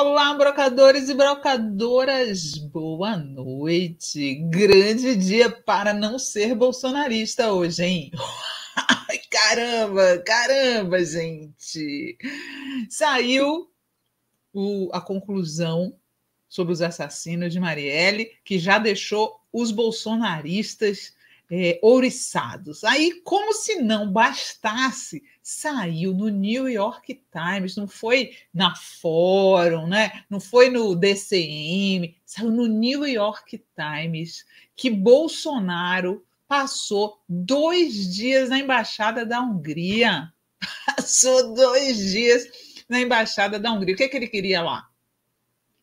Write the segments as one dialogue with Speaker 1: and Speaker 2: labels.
Speaker 1: Olá, brocadores e brocadoras! Boa noite! Grande dia para não ser bolsonarista hoje, hein? caramba, caramba, gente! Saiu o, a conclusão sobre os assassinos de Marielle, que já deixou os bolsonaristas é, ouriçados. Aí, como se não bastasse saiu no New York Times, não foi na Fórum, né? não foi no DCM, saiu no New York Times que Bolsonaro passou dois dias na Embaixada da Hungria. Passou dois dias na Embaixada da Hungria. O que, é que ele queria lá?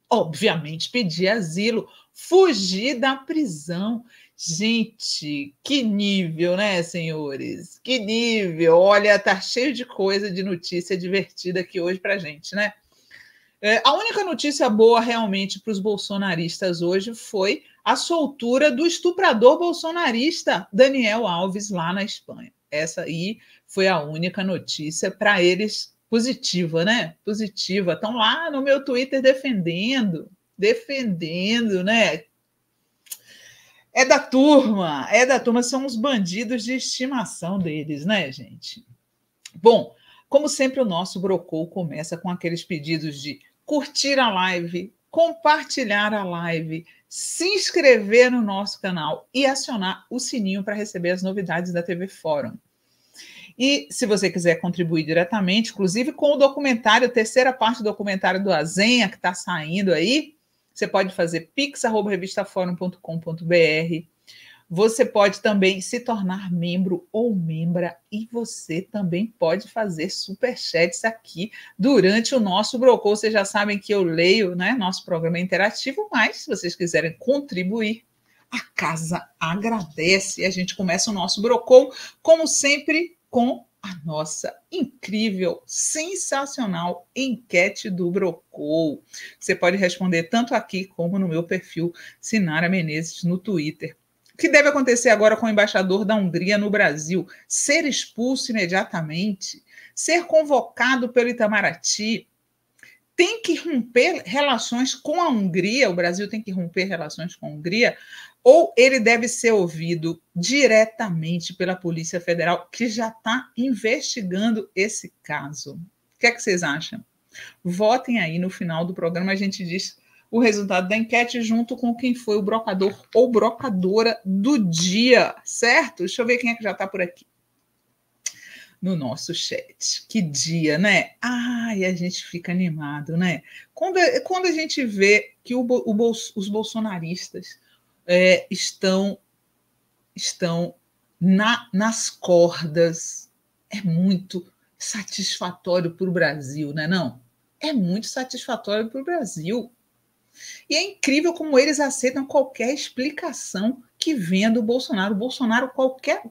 Speaker 1: Obviamente pedir asilo, fugir da prisão. Gente, que nível, né, senhores? Que nível! Olha, tá cheio de coisa de notícia divertida aqui hoje pra gente, né? É, a única notícia boa realmente para os bolsonaristas hoje foi a soltura do estuprador bolsonarista Daniel Alves lá na Espanha. Essa aí foi a única notícia para eles positiva, né? Positiva. Estão lá no meu Twitter defendendo, defendendo, né? É da turma, é da turma, são os bandidos de estimação deles, né, gente? Bom, como sempre, o nosso Brocou começa com aqueles pedidos de curtir a live, compartilhar a live, se inscrever no nosso canal e acionar o sininho para receber as novidades da TV Fórum. E se você quiser contribuir diretamente, inclusive com o documentário, terceira parte do documentário do Azenha, que está saindo aí, você pode fazer pix@revistaforum.com.br. Você pode também se tornar membro ou membra e você também pode fazer superchats aqui durante o nosso Brocou. Vocês já sabem que eu leio, né? Nosso programa é interativo, mas se vocês quiserem contribuir, a casa agradece. A gente começa o nosso Brocou, como sempre, com a nossa incrível, sensacional enquete do Brocou. Você pode responder tanto aqui como no meu perfil Sinara Menezes no Twitter. O que deve acontecer agora com o embaixador da Hungria no Brasil? Ser expulso imediatamente? Ser convocado pelo Itamaraty? Tem que romper relações com a Hungria? O Brasil tem que romper relações com a Hungria? ou ele deve ser ouvido diretamente pela Polícia Federal, que já está investigando esse caso. O que é que vocês acham? Votem aí no final do programa, a gente diz o resultado da enquete junto com quem foi o brocador ou brocadora do dia, certo? Deixa eu ver quem é que já está por aqui. No nosso chat. Que dia, né? Ai, a gente fica animado, né? Quando, quando a gente vê que o, o, os bolsonaristas é, estão estão na, nas cordas. É muito satisfatório para o Brasil, não é não? É muito satisfatório para o Brasil. E é incrível como eles aceitam qualquer explicação que venha do Bolsonaro. O Bolsonaro, qualquer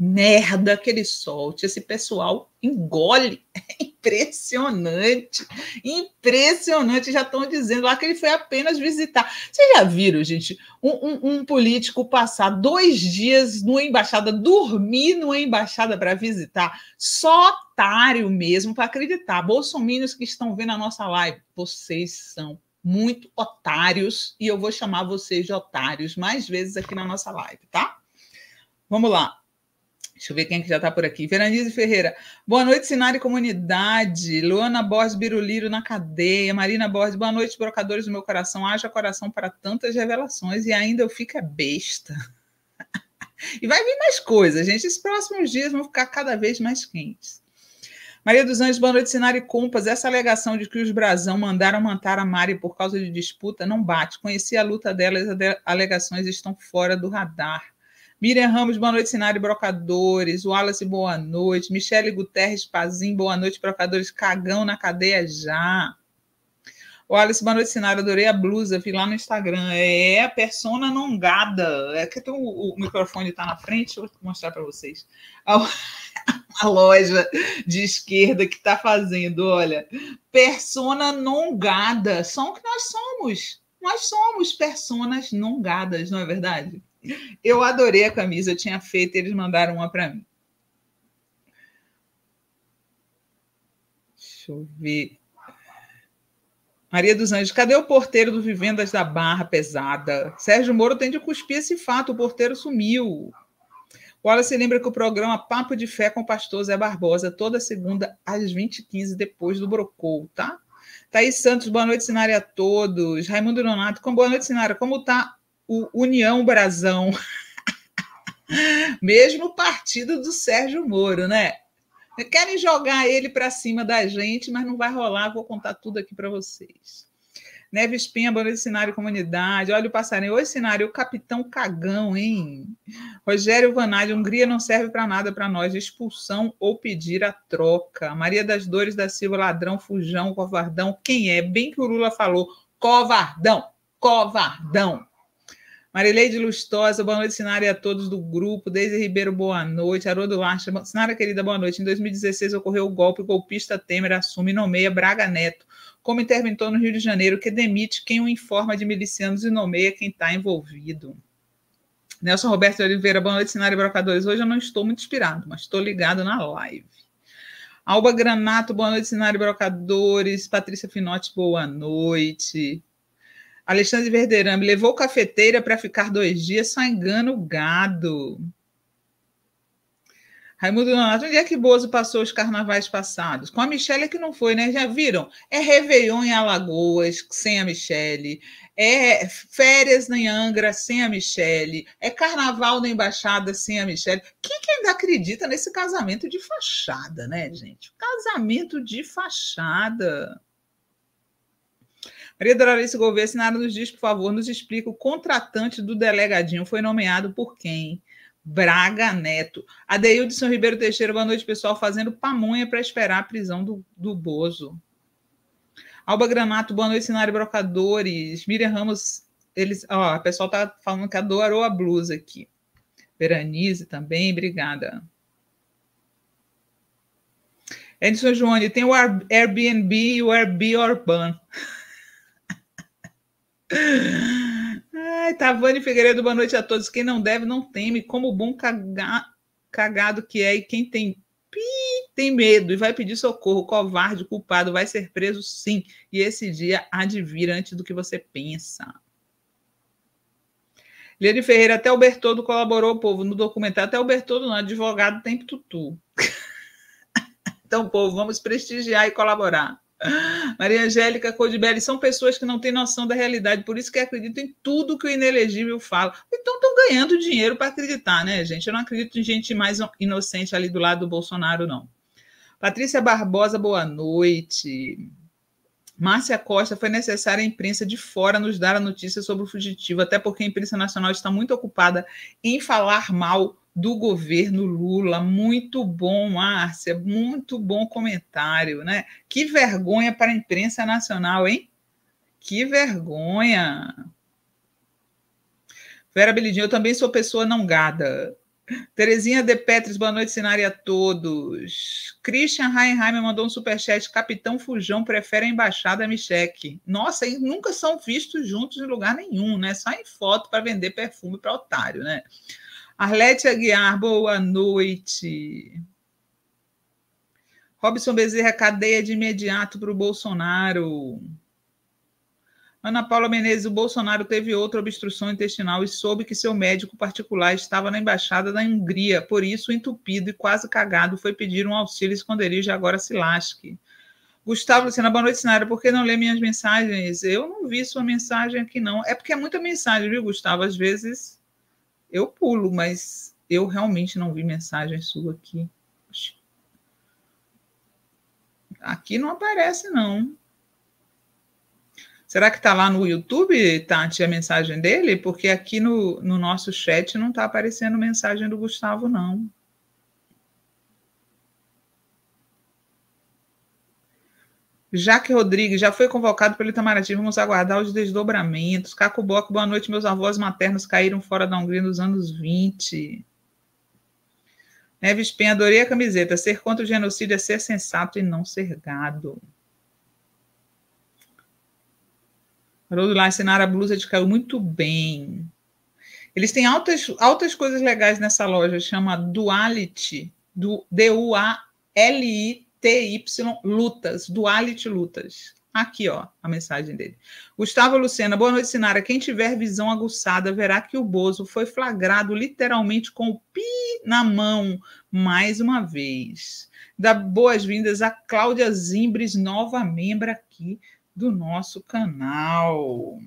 Speaker 1: merda que ele solte. Esse pessoal engole. É impressionante. Impressionante. Já estão dizendo lá que ele foi apenas visitar. Vocês já viram, gente, um, um, um político passar dois dias numa embaixada, dormir numa embaixada para visitar? Só otário mesmo para acreditar. Bolsominions que estão vendo a nossa live, vocês são muito otários e eu vou chamar vocês de otários mais vezes aqui na nossa live, tá? Vamos lá. Deixa eu ver quem é que já está por aqui. Veranise Ferreira. Boa noite, Sinari Comunidade. Luana Borges Biruliro na cadeia. Marina Borges, boa noite, brocadores do meu coração. Haja coração para tantas revelações e ainda eu fico é besta. e vai vir mais coisas, gente. Esses próximos dias vão ficar cada vez mais quentes. Maria dos Anjos, boa noite, Sinari Compas. Essa alegação de que os Brasão mandaram matar a Mari por causa de disputa não bate. Conheci a luta delas, as alegações estão fora do radar. Miriam Ramos, boa noite, Sinari Brocadores. Wallace, boa noite. Michele Guterres Pazim, boa noite, Brocadores. Cagão na cadeia já. Wallace, boa noite, Sinari. Adorei a blusa, vi lá no Instagram. É a persona nongada. É que o, o microfone está na frente, vou mostrar para vocês. A, a, loja de esquerda que está fazendo, olha. Persona nongada. São o que nós somos. Nós somos personas nongadas, não é verdade? Eu adorei a camisa, eu tinha feito, eles mandaram uma para mim. Deixa eu ver. Maria dos Anjos, cadê o porteiro do Vivendas da Barra Pesada? Sérgio Moro tem de cuspir esse fato, o porteiro sumiu. Olha, se lembra que o programa Papo de Fé com o pastor Zé Barbosa, toda segunda às 20h15, depois do Brocou, tá? Thaís Santos, boa noite, Sinária a todos. Raimundo Nonato, com boa noite, Sinária. Como tá o União Brasão. Mesmo partido do Sérgio Moro, né? Querem jogar ele para cima da gente, mas não vai rolar, vou contar tudo aqui para vocês. Neves Pinha, boa noite, Comunidade. Olha o passarinho. Oi, cenário, o capitão cagão, hein? Rogério Vanalli, Hungria não serve para nada para nós. Expulsão ou pedir a troca. Maria das Dores da Silva, ladrão, fujão, covardão. Quem é? Bem que o Lula falou, covardão, covardão. Marileide Lustosa, boa noite, Sinara, e a todos do grupo. Desde Ribeiro, boa noite. Haroldo Lastra, Sinara, querida, boa noite. Em 2016 ocorreu o golpe, o golpista Temer assume e nomeia Braga Neto como interventor no Rio de Janeiro, que demite quem o informa de milicianos e nomeia quem está envolvido. Nelson Roberto Oliveira, boa noite, Sinara e Brocadores. Hoje eu não estou muito inspirado, mas estou ligado na live. Alba Granato, boa noite, Sinara e Brocadores. Patrícia Finotti, boa noite. Alexandre Verderame levou cafeteira para ficar dois dias, só engana o gado. Raimundo Donato, onde é que Bozo passou os carnavais passados? Com a Michelle que não foi, né? Já viram? É Réveillon em Alagoas, sem a Michelle. É férias em Angra, sem a Michelle. É carnaval na Embaixada, sem a Michelle. Quem que ainda acredita nesse casamento de fachada, né, gente? Casamento de fachada. Maria Doralice Gouveia, assinada nos diz, por favor, nos explica o contratante do delegadinho foi nomeado por quem? Braga Neto. Adeildson Ribeiro Teixeira, boa noite, pessoal, fazendo pamonha para esperar a prisão do, do Bozo. Alba Granato, boa noite, cenário Brocadores. Miriam Ramos, eles, ó, o pessoal tá falando que adorou a blusa aqui. Veranize também, obrigada. Edson Joane, tem o Airbnb e o Airbnb Urban. Ai, Tavane Figueiredo, boa noite a todos. Quem não deve, não teme. Como bom caga... cagado que é, e quem tem pi tem medo e vai pedir socorro. Covarde, culpado, vai ser preso sim. E esse dia há de vir antes do que você pensa. Liane Ferreira, até o Bertoldo colaborou, povo, no documentário. Até o Bertoldo não, advogado tem tutu. então, povo, vamos prestigiar e colaborar. Maria Angélica Codibelli, são pessoas que não têm noção da realidade, por isso que acreditam em tudo que o inelegível fala. Então estão ganhando dinheiro para acreditar, né, gente? Eu não acredito em gente mais inocente ali do lado do Bolsonaro, não. Patrícia Barbosa, boa noite. Márcia Costa, foi necessária a imprensa de fora nos dar a notícia sobre o fugitivo, até porque a imprensa nacional está muito ocupada em falar mal do governo Lula. Muito bom, Márcia, muito bom comentário, né? Que vergonha para a imprensa nacional, hein? Que vergonha! Vera Belidinho, eu também sou pessoa não gada. Terezinha De Petris, boa noite, cenário a todos. Christian Heinheim mandou um superchat. Capitão Fujão prefere a embaixada Micheque. Nossa, e nunca são vistos juntos em lugar nenhum, né? Só em foto para vender perfume para otário, né? Arlete Aguiar, boa noite. Robson Bezerra, cadeia de imediato para o Bolsonaro. Ana Paula Menezes, o Bolsonaro teve outra obstrução intestinal e soube que seu médico particular estava na embaixada da Hungria, por isso, entupido e quase cagado, foi pedir um auxílio esconderijo e agora se lasque. Gustavo Lucena, boa noite, Sinara. Por que não lê minhas mensagens? Eu não vi sua mensagem aqui, não. É porque é muita mensagem, viu, Gustavo? Às vezes eu pulo, mas eu realmente não vi mensagem sua aqui. Aqui não aparece, não. Será que está lá no YouTube, Tati, a mensagem dele? Porque aqui no, no nosso chat não está aparecendo mensagem do Gustavo, não. Jaque Rodrigues já foi convocado pelo Itamaraty. Vamos aguardar os desdobramentos. Caco Bloco, boa noite. Meus avós maternos caíram fora da Hungria nos anos 20. Neves Penha, adorei a camiseta. Ser contra o genocídio é ser sensato e não ser gado. Haroldo lá ensinar a blusa de caiu muito bem. Eles têm altas, altas coisas legais nessa loja. Chama Duality, do D-U-A-L-I-T TY Lutas, Duality Lutas. Aqui, ó, a mensagem dele. Gustavo Lucena, boa noite, Sinara. Quem tiver visão aguçada verá que o Bozo foi flagrado literalmente com o pi na mão, mais uma vez. Dá boas-vindas a Cláudia Zimbres, nova membra aqui do nosso canal.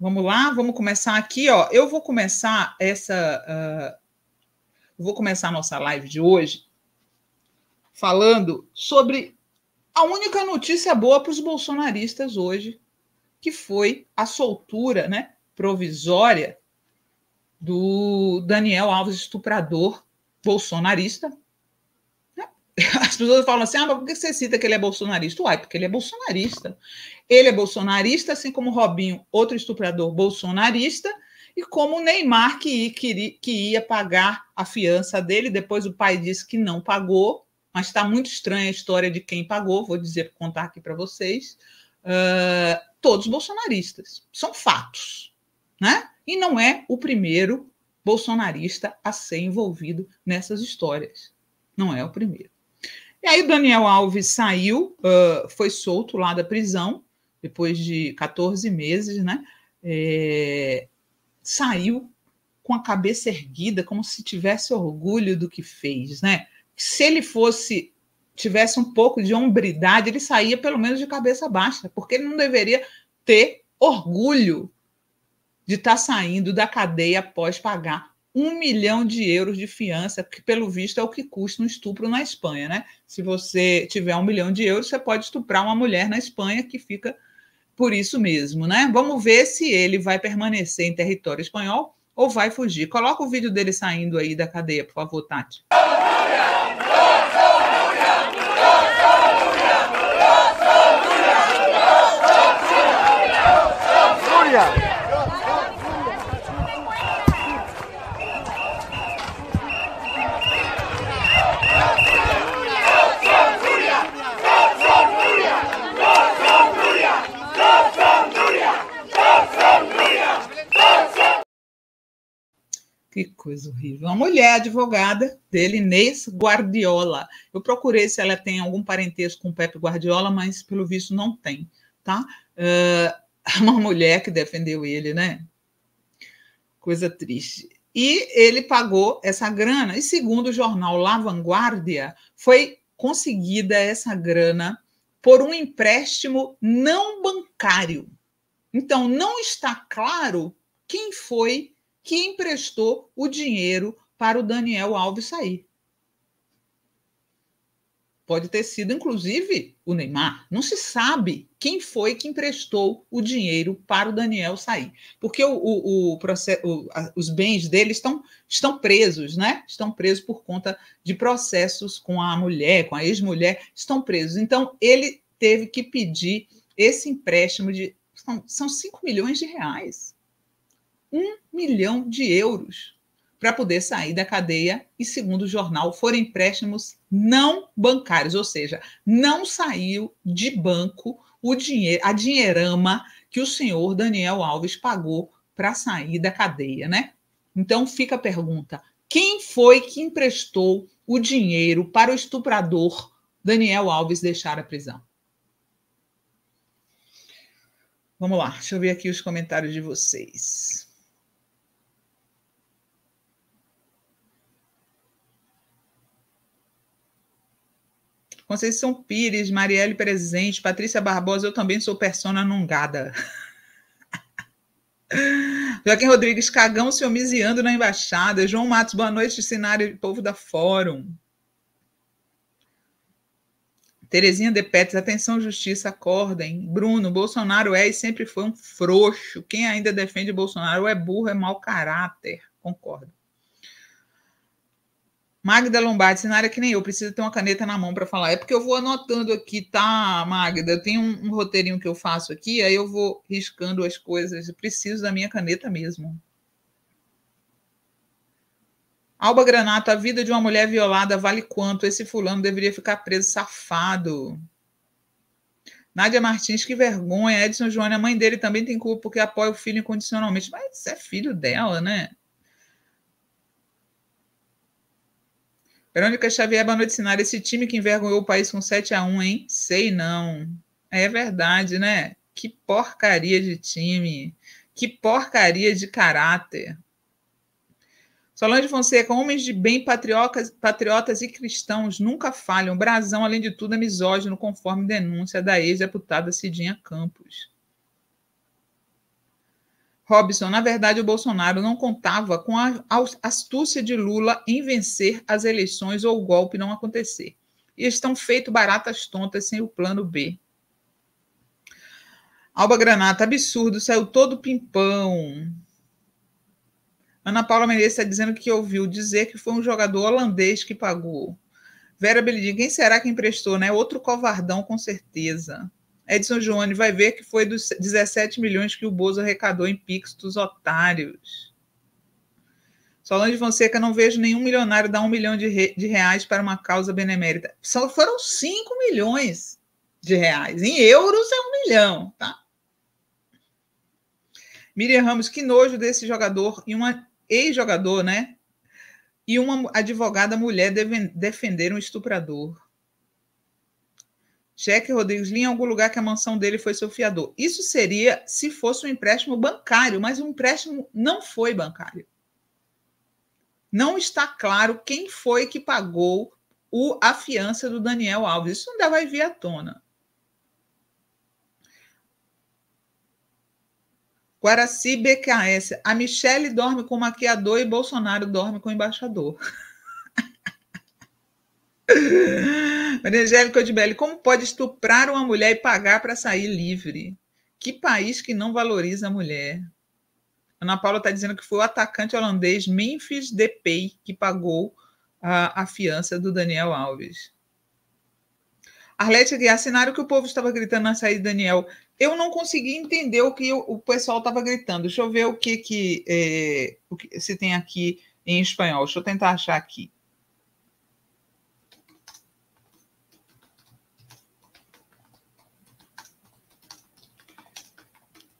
Speaker 1: Vamos lá, vamos começar aqui, ó. Eu vou começar essa. Uh, vou começar a nossa live de hoje falando sobre a única notícia boa para os bolsonaristas hoje, que foi a soltura né, provisória do Daniel Alves, estuprador bolsonarista. As pessoas falam assim: ah, mas por que você cita que ele é bolsonarista? Uai, porque ele é bolsonarista. Ele é bolsonarista, assim como Robinho, outro estuprador bolsonarista, e como o Neymar, que, que ia pagar a fiança dele, depois o pai disse que não pagou, mas está muito estranha a história de quem pagou, vou dizer, contar aqui para vocês, uh, todos bolsonaristas. São fatos, né? E não é o primeiro bolsonarista a ser envolvido nessas histórias. Não é o primeiro. E aí o Daniel Alves saiu, uh, foi solto lá da prisão, depois de 14 meses, né? É, saiu com a cabeça erguida, como se tivesse orgulho do que fez, né? se ele fosse tivesse um pouco de hombridade, ele saía pelo menos de cabeça baixa, porque ele não deveria ter orgulho de estar tá saindo da cadeia após pagar um milhão de euros de fiança, que pelo visto é o que custa um estupro na Espanha, né? Se você tiver um milhão de euros, você pode estuprar uma mulher na Espanha que fica por isso mesmo, né? Vamos ver se ele vai permanecer em território espanhol ou vai fugir. Coloca o vídeo dele saindo aí da cadeia, por favor, Tati. Que coisa horrível. Uma mulher advogada dele, Inês Guardiola. Eu procurei se ela tem algum parentesco com o Pepe Guardiola, mas pelo visto não tem, tá? Uh, uma mulher que defendeu ele, né? Coisa triste. E ele pagou essa grana. E segundo o jornal La Vanguardia, foi conseguida essa grana por um empréstimo não bancário. Então, não está claro quem foi que emprestou o dinheiro para o Daniel Alves sair. Pode ter sido, inclusive, o Neymar. Não se sabe quem foi que emprestou o dinheiro para o Daniel sair. Porque o, o, o os bens dele estão, estão presos, né? Estão presos por conta de processos com a mulher, com a ex-mulher, estão presos. Então, ele teve que pedir esse empréstimo de. São, são 5 milhões de reais um milhão de euros para poder sair da cadeia e, segundo o jornal, foram empréstimos não bancários, ou seja, não saiu de banco o dinheiro, a dinheirama que o senhor Daniel Alves pagou para sair da cadeia, né? Então fica a pergunta: quem foi que emprestou o dinheiro para o estuprador Daniel Alves deixar a prisão? Vamos lá, deixa eu ver aqui os comentários de vocês. Conceição Pires, Marielle Presente, Patrícia Barbosa, eu também sou persona nungada. Joaquim Rodrigues, cagão se homiziando na embaixada. João Matos, boa noite, cenário povo da Fórum. Terezinha de atenção, justiça, acordem. Bruno, Bolsonaro é e sempre foi um frouxo. Quem ainda defende Bolsonaro é burro, é mau caráter. Concordo. Magda Lombardi, cenário que nem eu, precisa ter uma caneta na mão para falar. É porque eu vou anotando aqui, tá, Magda? Eu tenho um, um, roteirinho que eu faço aqui, aí eu vou riscando as coisas. Eu preciso da minha caneta mesmo. Alba Granato, a vida de uma mulher violada vale quanto? Esse fulano deveria ficar preso, safado. Nádia Martins, que vergonha. Edson Joana, a mãe dele também tem culpa porque apoia o filho incondicionalmente. Mas é filho dela, né? Verônica Xavier, boa noite, Sinara. Esse time que envergonhou o país com 7 a 1 hein? Sei não. É verdade, né? Que porcaria de time. Que porcaria de caráter. Solange Fonseca, homens de bem patriotas e cristãos nunca falham. Brasão, além de tudo, é misógino, conforme denúncia da ex-deputada Cidinha Campos. Robson, na verdade, o Bolsonaro não contava com a astúcia de Lula em vencer as eleições ou o golpe não acontecer. E estão feito baratas tontas sem o plano B. Alba Granata, absurdo, saiu todo pimpão. Ana Paula Menezes está dizendo que ouviu dizer que foi um jogador holandês que pagou. Vera Belidin, quem será que emprestou, né? Outro covardão, com certeza. Edson Joane vai ver que foi dos 17 milhões que o Bozo arrecadou em Pix dos otários. Solange Fonseca, não vejo nenhum milionário dar um milhão de, re, de reais para uma causa benemérita. Só foram 5 milhões de reais. Em euros é um milhão, tá? Miriam Ramos, que nojo desse jogador e uma ex-jogador, né? E uma advogada mulher deve, defender um estuprador. Cheque Rodrigues Lima em algum lugar que a mansão dele foi seu fiador. Isso seria se fosse um empréstimo bancário, mas o um empréstimo não foi bancário. Não está claro quem foi que pagou o, a fiança do Daniel Alves. Isso ainda vai vir à tona. Guaraci BKS. A Michelle dorme com maquiador e Bolsonaro dorme com embaixador. Maria Angélica Odibelli, como pode estuprar uma mulher e pagar para sair livre? Que país que não valoriza a mulher? Ana Paula está dizendo que foi o atacante holandês Memphis Depay que pagou a, a fiança do Daniel Alves. Arlete Guiar, cenário que o povo estava gritando na saída, Daniel. Eu não consegui entender o que o, o pessoal estava gritando. Deixa eu ver o que, que, é, o que se tem aqui em espanhol. Deixa eu tentar achar aqui.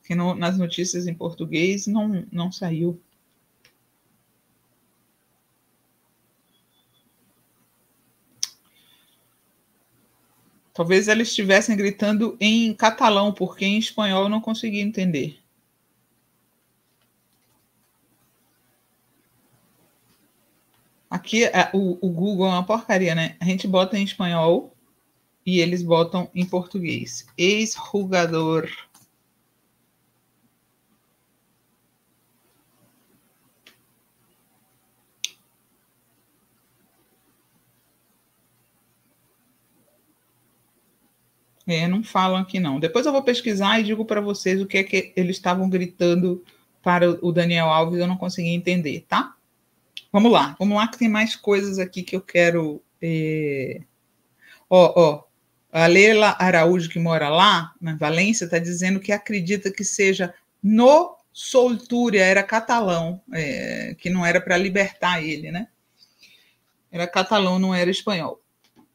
Speaker 1: porque no, nas notícias em português não, não saiu. Talvez eles estivessem gritando em catalão, porque em espanhol eu não consegui entender. Aqui o, o, Google é uma porcaria, né? A gente bota em espanhol e eles botam em português. ex Ex-jugador. É, não falam aqui não. Depois eu vou pesquisar e digo para vocês o que é que eles estavam gritando para o Daniel Alves, eu não consegui entender, tá? Vamos lá, vamos lá que tem mais coisas aqui que eu quero. Eh... Ó, ó, a Leila Araújo, que mora lá, na Valência, está dizendo que acredita que seja no Soltúria, era catalão, é, que não era para libertar ele, né? Era catalão, não era espanhol.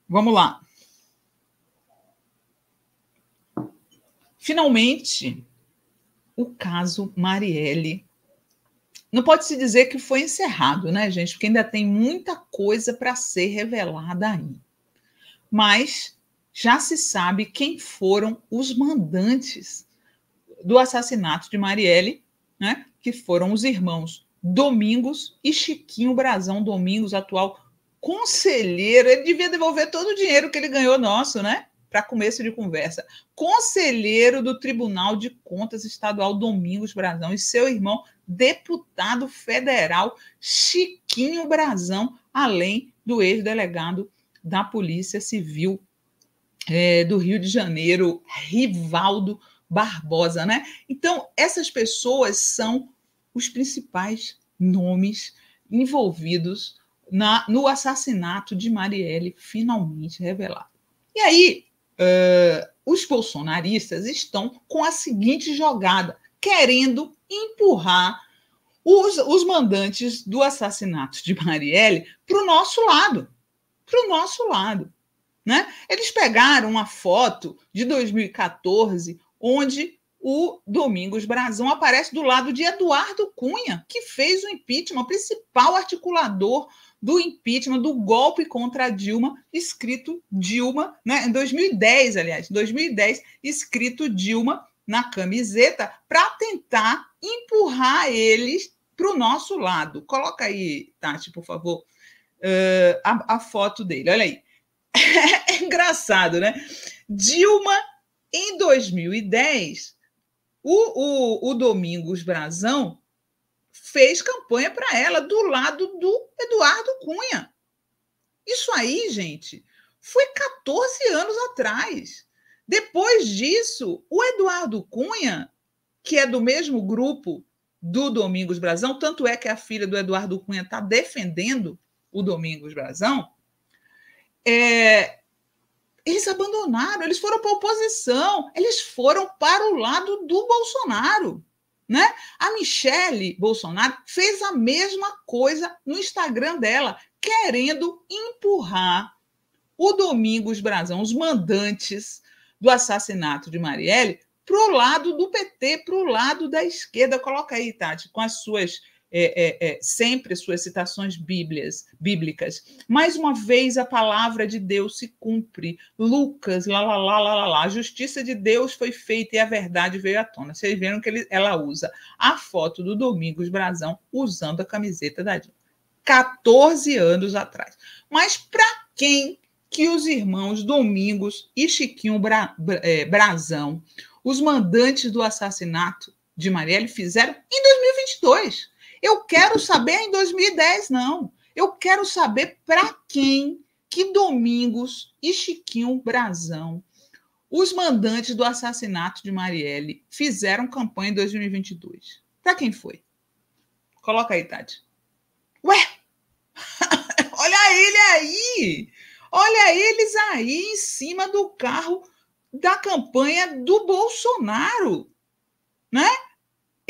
Speaker 1: Vamos lá. Finalmente, o caso Marielle. Não pode se dizer que foi encerrado, né, gente? Porque ainda tem muita coisa para ser revelada aí. Mas já se sabe quem foram os mandantes do assassinato de Marielle, né? Que foram os irmãos Domingos e Chiquinho Brazão Domingos, atual conselheiro. Ele devia devolver todo o dinheiro que ele ganhou nosso, né? para começo de conversa, conselheiro do Tribunal de Contas Estadual Domingos Brazão e seu irmão, deputado federal Chiquinho Brazão, além do ex-delegado da Polícia Civil é, do Rio de Janeiro, Rivaldo Barbosa, né? Então, essas pessoas são os principais nomes envolvidos na, no assassinato de Marielle, finalmente revelado. E aí, uh, os bolsonaristas estão com a seguinte jogada, querendo empurrar os, os mandantes do assassinato de Marielle para o nosso lado. Para o nosso lado. Né? Eles pegaram uma foto de 2014 onde o Domingos Brazão aparece do lado de Eduardo Cunha, que fez o impeachment, o principal articulador do impeachment, do golpe contra a Dilma, escrito Dilma, né? Em 2010, aliás, 2010, escrito Dilma na camiseta para tentar empurrar eles para o nosso lado. Coloca aí, Tati, por favor, uh, a, a foto dele. Olha aí. é engraçado, né? Dilma, em 2010, o, o, o Domingos Brazão fez campanha para ela do lado do Eduardo Cunha. Isso aí, gente, foi 14 anos atrás. Depois disso, o Eduardo Cunha, que é do mesmo grupo do Domingos Brazão, tanto é que a filha do Eduardo Cunha está defendendo o Domingos Brazão, é, eles abandonaram, eles foram para a oposição, eles foram para o lado do Bolsonaro. Né? A Michelle Bolsonaro fez a mesma coisa no Instagram dela, querendo empurrar o Domingos Brazão, os mandantes do assassinato de Marielle, para o lado do PT, para o lado da esquerda. Coloca aí, Tati, com as suas é, é, é, sempre suas citações bíblias, bíblicas. Mais uma vez a palavra de Deus se cumpre. Lucas, lá, lá, lá, lá, lá, lá. A justiça de Deus foi feita e a verdade veio à tona. Vocês viram que ele, ela usa a foto do Domingos Brazão usando a camiseta da Dilma. 14 anos atrás. Mas para quem que os irmãos Domingos e Chiquinho Bra, é, Brazão, os mandantes do assassinato de Marielle, fizeram em 2022? Eu quero saber em 2010, não. Eu quero saber para quem que Domingos e Chiquinho Brazão, os mandantes do assassinato de Marielle, fizeram campanha em 2022. Para quem foi? Coloca aí, Tati. Ué! Olha ele aí! Olha eles aí em cima do carro da campanha do Bolsonaro, né?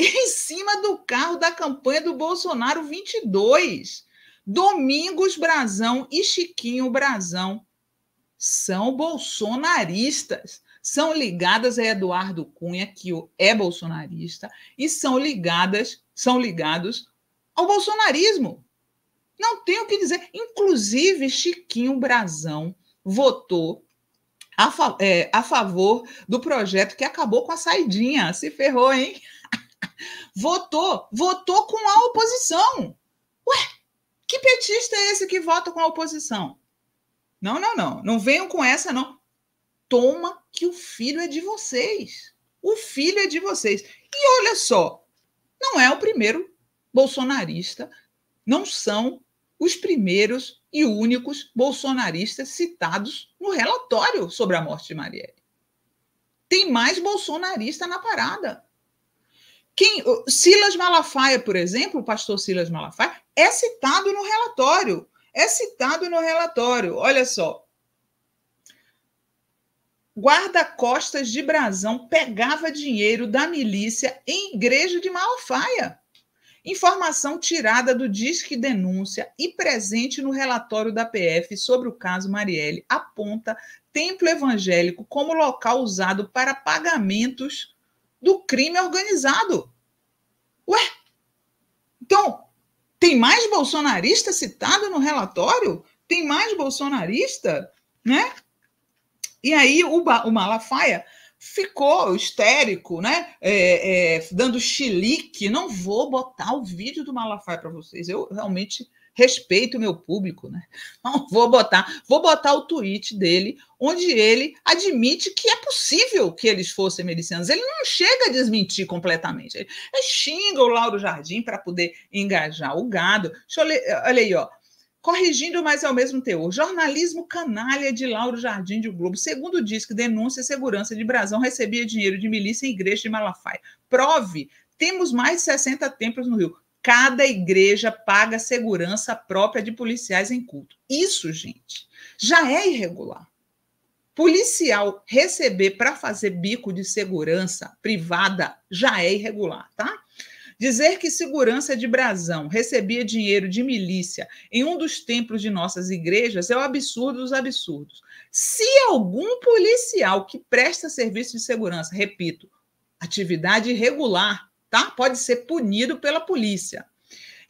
Speaker 1: em cima do carro da campanha do Bolsonaro 22. Domingos Brazão e Chiquinho Brazão são bolsonaristas, são ligadas a Eduardo Cunha, que é bolsonarista, e são ligadas, são ligados ao bolsonarismo. Não tenho o que dizer. Inclusive, Chiquinho Brazão votou a, fa é, a favor do projeto que acabou com a saidinha. Se ferrou, hein? votou, votou com a oposição. Ué, que petista é esse que vota com a oposição? Não, não, não. Não venham com essa, não. Toma que o filho é de vocês. O filho é de vocês. E olha só, não é o primeiro bolsonarista, não são os primeiros e únicos bolsonaristas citados no relatório sobre a morte de Marielle. Tem mais bolsonarista na parada. Quem, Silas Malafaia, por exemplo, o pastor Silas Malafaia, é citado no relatório. É citado no relatório. Olha só. Guarda-costas de brasão pegava dinheiro da milícia em igreja de Malafaia. Informação tirada do Disque Denúncia e presente no relatório da PF sobre o caso Marielle aponta templo evangélico como local usado para pagamentos do crime organizado. Ué? Então, tem mais bolsonarista citado no relatório? Tem mais bolsonarista? Né? E aí o, o Malafaia ficou histérico, né? É, é, dando chilique. Não vou botar o vídeo do Malafaia para vocês. Eu realmente respeito o meu público, né? Não vou botar, vou botar o tweet dele, onde ele admite que é possível que eles fossem milicianos. Ele não chega a desmentir completamente. Ele, ele xinga o Lauro Jardim para poder engajar o gado. Deixa eu ler, eh, olha aí, ó. Corrigindo, mas ao é mesmo teor. Jornalismo canalha de Lauro Jardim de o Globo. Segundo diz que denúncia segurança de Brasão recebia dinheiro de milícia em igreja de Malafaia. Prove. Temos mais de 60 templos no Rio. Cada igreja paga segurança própria de policiais em culto. Isso, gente, já é irregular. Policial receber para fazer bico de segurança privada já é irregular, tá? Dizer que segurança de brasão recebia dinheiro de milícia em um dos templos de nossas igrejas é o absurdo dos absurdos. Se algum policial que presta serviço de segurança, repito, atividade irregular, tá? Pode ser punido pela polícia.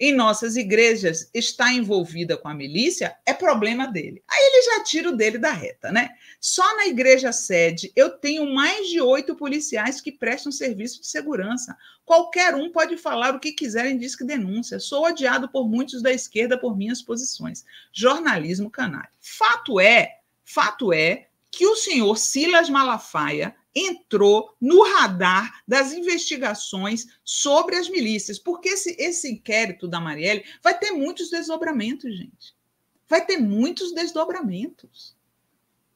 Speaker 1: Em nossas igrejas, está envolvida com a milícia, é problema dele. Aí ele já tira o dele da reta, né? Só na igreja sede, eu tenho mais de oito policiais que prestam serviço de segurança. Qualquer um pode falar o que quiserem diz que denúncia. Sou odiado por muitos da esquerda por minhas posições. Jornalismo canário. Fato é, fato é que o senhor Silas Malafaia entrou no radar das investigações sobre as milícias, porque esse, esse inquérito da Marielle vai ter muitos desdobramentos, gente. Vai ter muitos desdobramentos.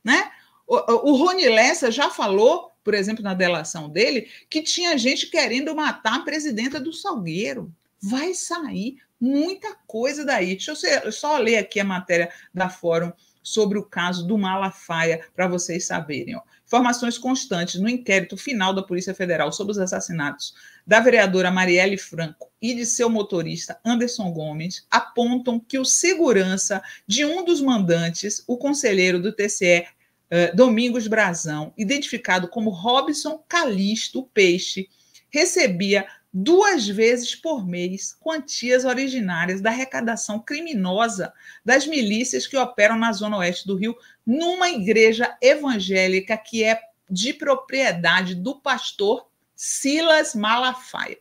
Speaker 1: Né? O, o Rony Lessa já falou, por exemplo, na delação dele, que tinha gente querendo matar a presidenta do Salgueiro. Vai sair muita coisa daí. Deixa eu só ler aqui a matéria da Fórum sobre o caso do Malafaia, para vocês saberem. Ó informações constantes no inquérito final da Polícia Federal sobre os assassinatos da vereadora Marielle Franco e de seu motorista Anderson Gomes apontam que o segurança de um dos mandantes, o conselheiro do TCE eh, Domingos Brazão, identificado como Robson Calisto Peixe, recebia duas vezes por mês quantias originárias da arrecadação criminosa das milícias que operam na zona oeste do Rio numa igreja evangélica que é de propriedade do pastor Silas Malafaia.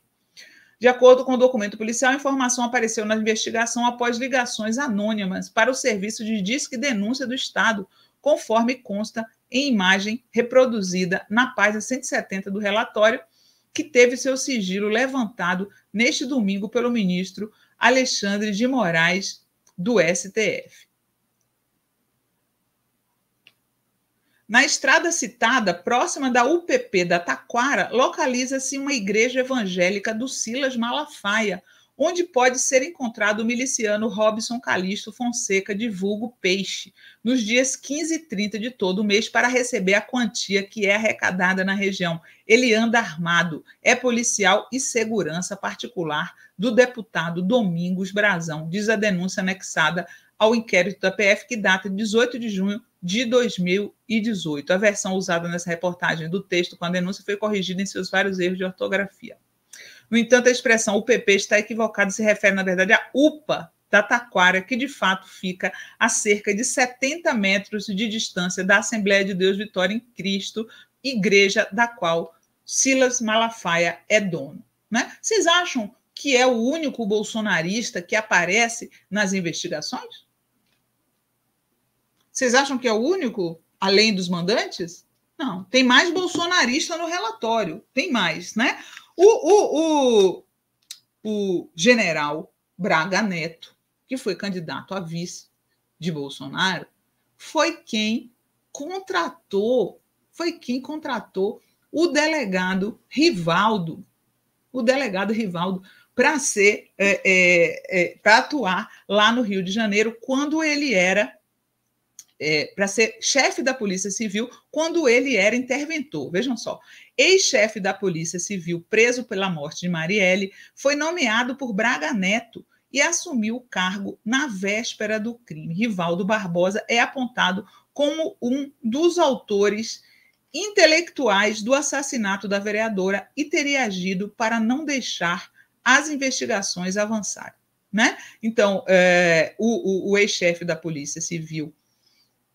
Speaker 1: De acordo com o documento policial, a informação apareceu na investigação após ligações anônimas para o serviço de disque denúncia do Estado, conforme consta em imagem reproduzida na página 170 do relatório, que teve seu sigilo levantado neste domingo pelo ministro Alexandre de Moraes, do STF. Na estrada citada, próxima da UPP da Taquara, localiza-se uma igreja evangélica do Silas Malafaia, onde pode ser encontrado o miliciano Robson Calixto Fonseca, de vulgo Peixe, nos dias 15 e 30 de todo mês para receber a quantia que é arrecadada na região. Ele anda armado, é policial e segurança particular do deputado Domingos Brazão, diz a denúncia anexada ao inquérito da PF que data de 18 de junho de 2018. A versão usada nessa reportagem do texto com a denúncia foi corrigida em seus vários erros de ortografia. No entanto, a expressão UPP está equivocada e se refere, na verdade, à UPA da Taquara, que de fato fica a cerca de 70 metros de distância da Assembleia de Deus Vitória em Cristo, igreja da qual Silas Malafaia é dono. Né? Vocês acham que é o único bolsonarista que aparece nas investigações? Vocês acham que é o único, além dos mandantes? Não, tem mais bolsonarista no relatório, tem mais, né? O, o, o, o general Braga Neto, que foi candidato a vice de Bolsonaro, foi quem contratou, foi quem contratou o delegado Rivaldo, o delegado Rivaldo, para ser é, é, é, para atuar lá no Rio de Janeiro quando ele era é, para ser chefe da Polícia Civil quando ele era interventor. Vejam só, ex-chefe da Polícia Civil preso pela morte de Marielle, foi nomeado por Braga Neto e assumiu o cargo na véspera do crime. Rivaldo Barbosa é apontado como um dos autores intelectuais do assassinato da vereadora e teria agido para não deixar as investigações avançarem. Né? Então, é, o, o, o ex-chefe da Polícia Civil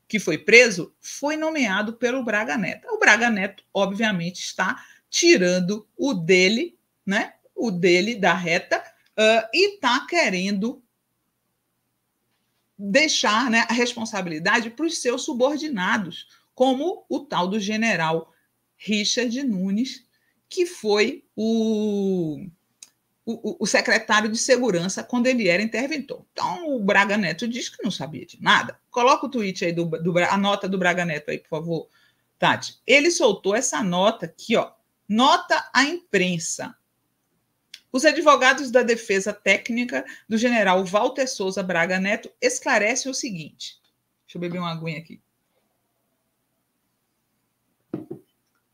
Speaker 1: que foi preso foi nomeado pelo Braga Neto. O Braga Neto, obviamente, está tirando o dele, né? O dele da reta uh, e está querendo deixar né, a responsabilidade para os seus subordinados, como o tal do general Richard Nunes, que foi o o, o, secretário de segurança quando ele era interventor. Então, o Braga Neto diz que não sabia de nada. Coloca o tweet aí, do, do, a nota do Braga Neto aí, por favor, Tati. Ele soltou essa nota aqui, ó. Nota à imprensa. Os advogados da defesa técnica do general Walter Souza Braga Neto esclarecem o seguinte. Deixa eu beber uma aguinha aqui.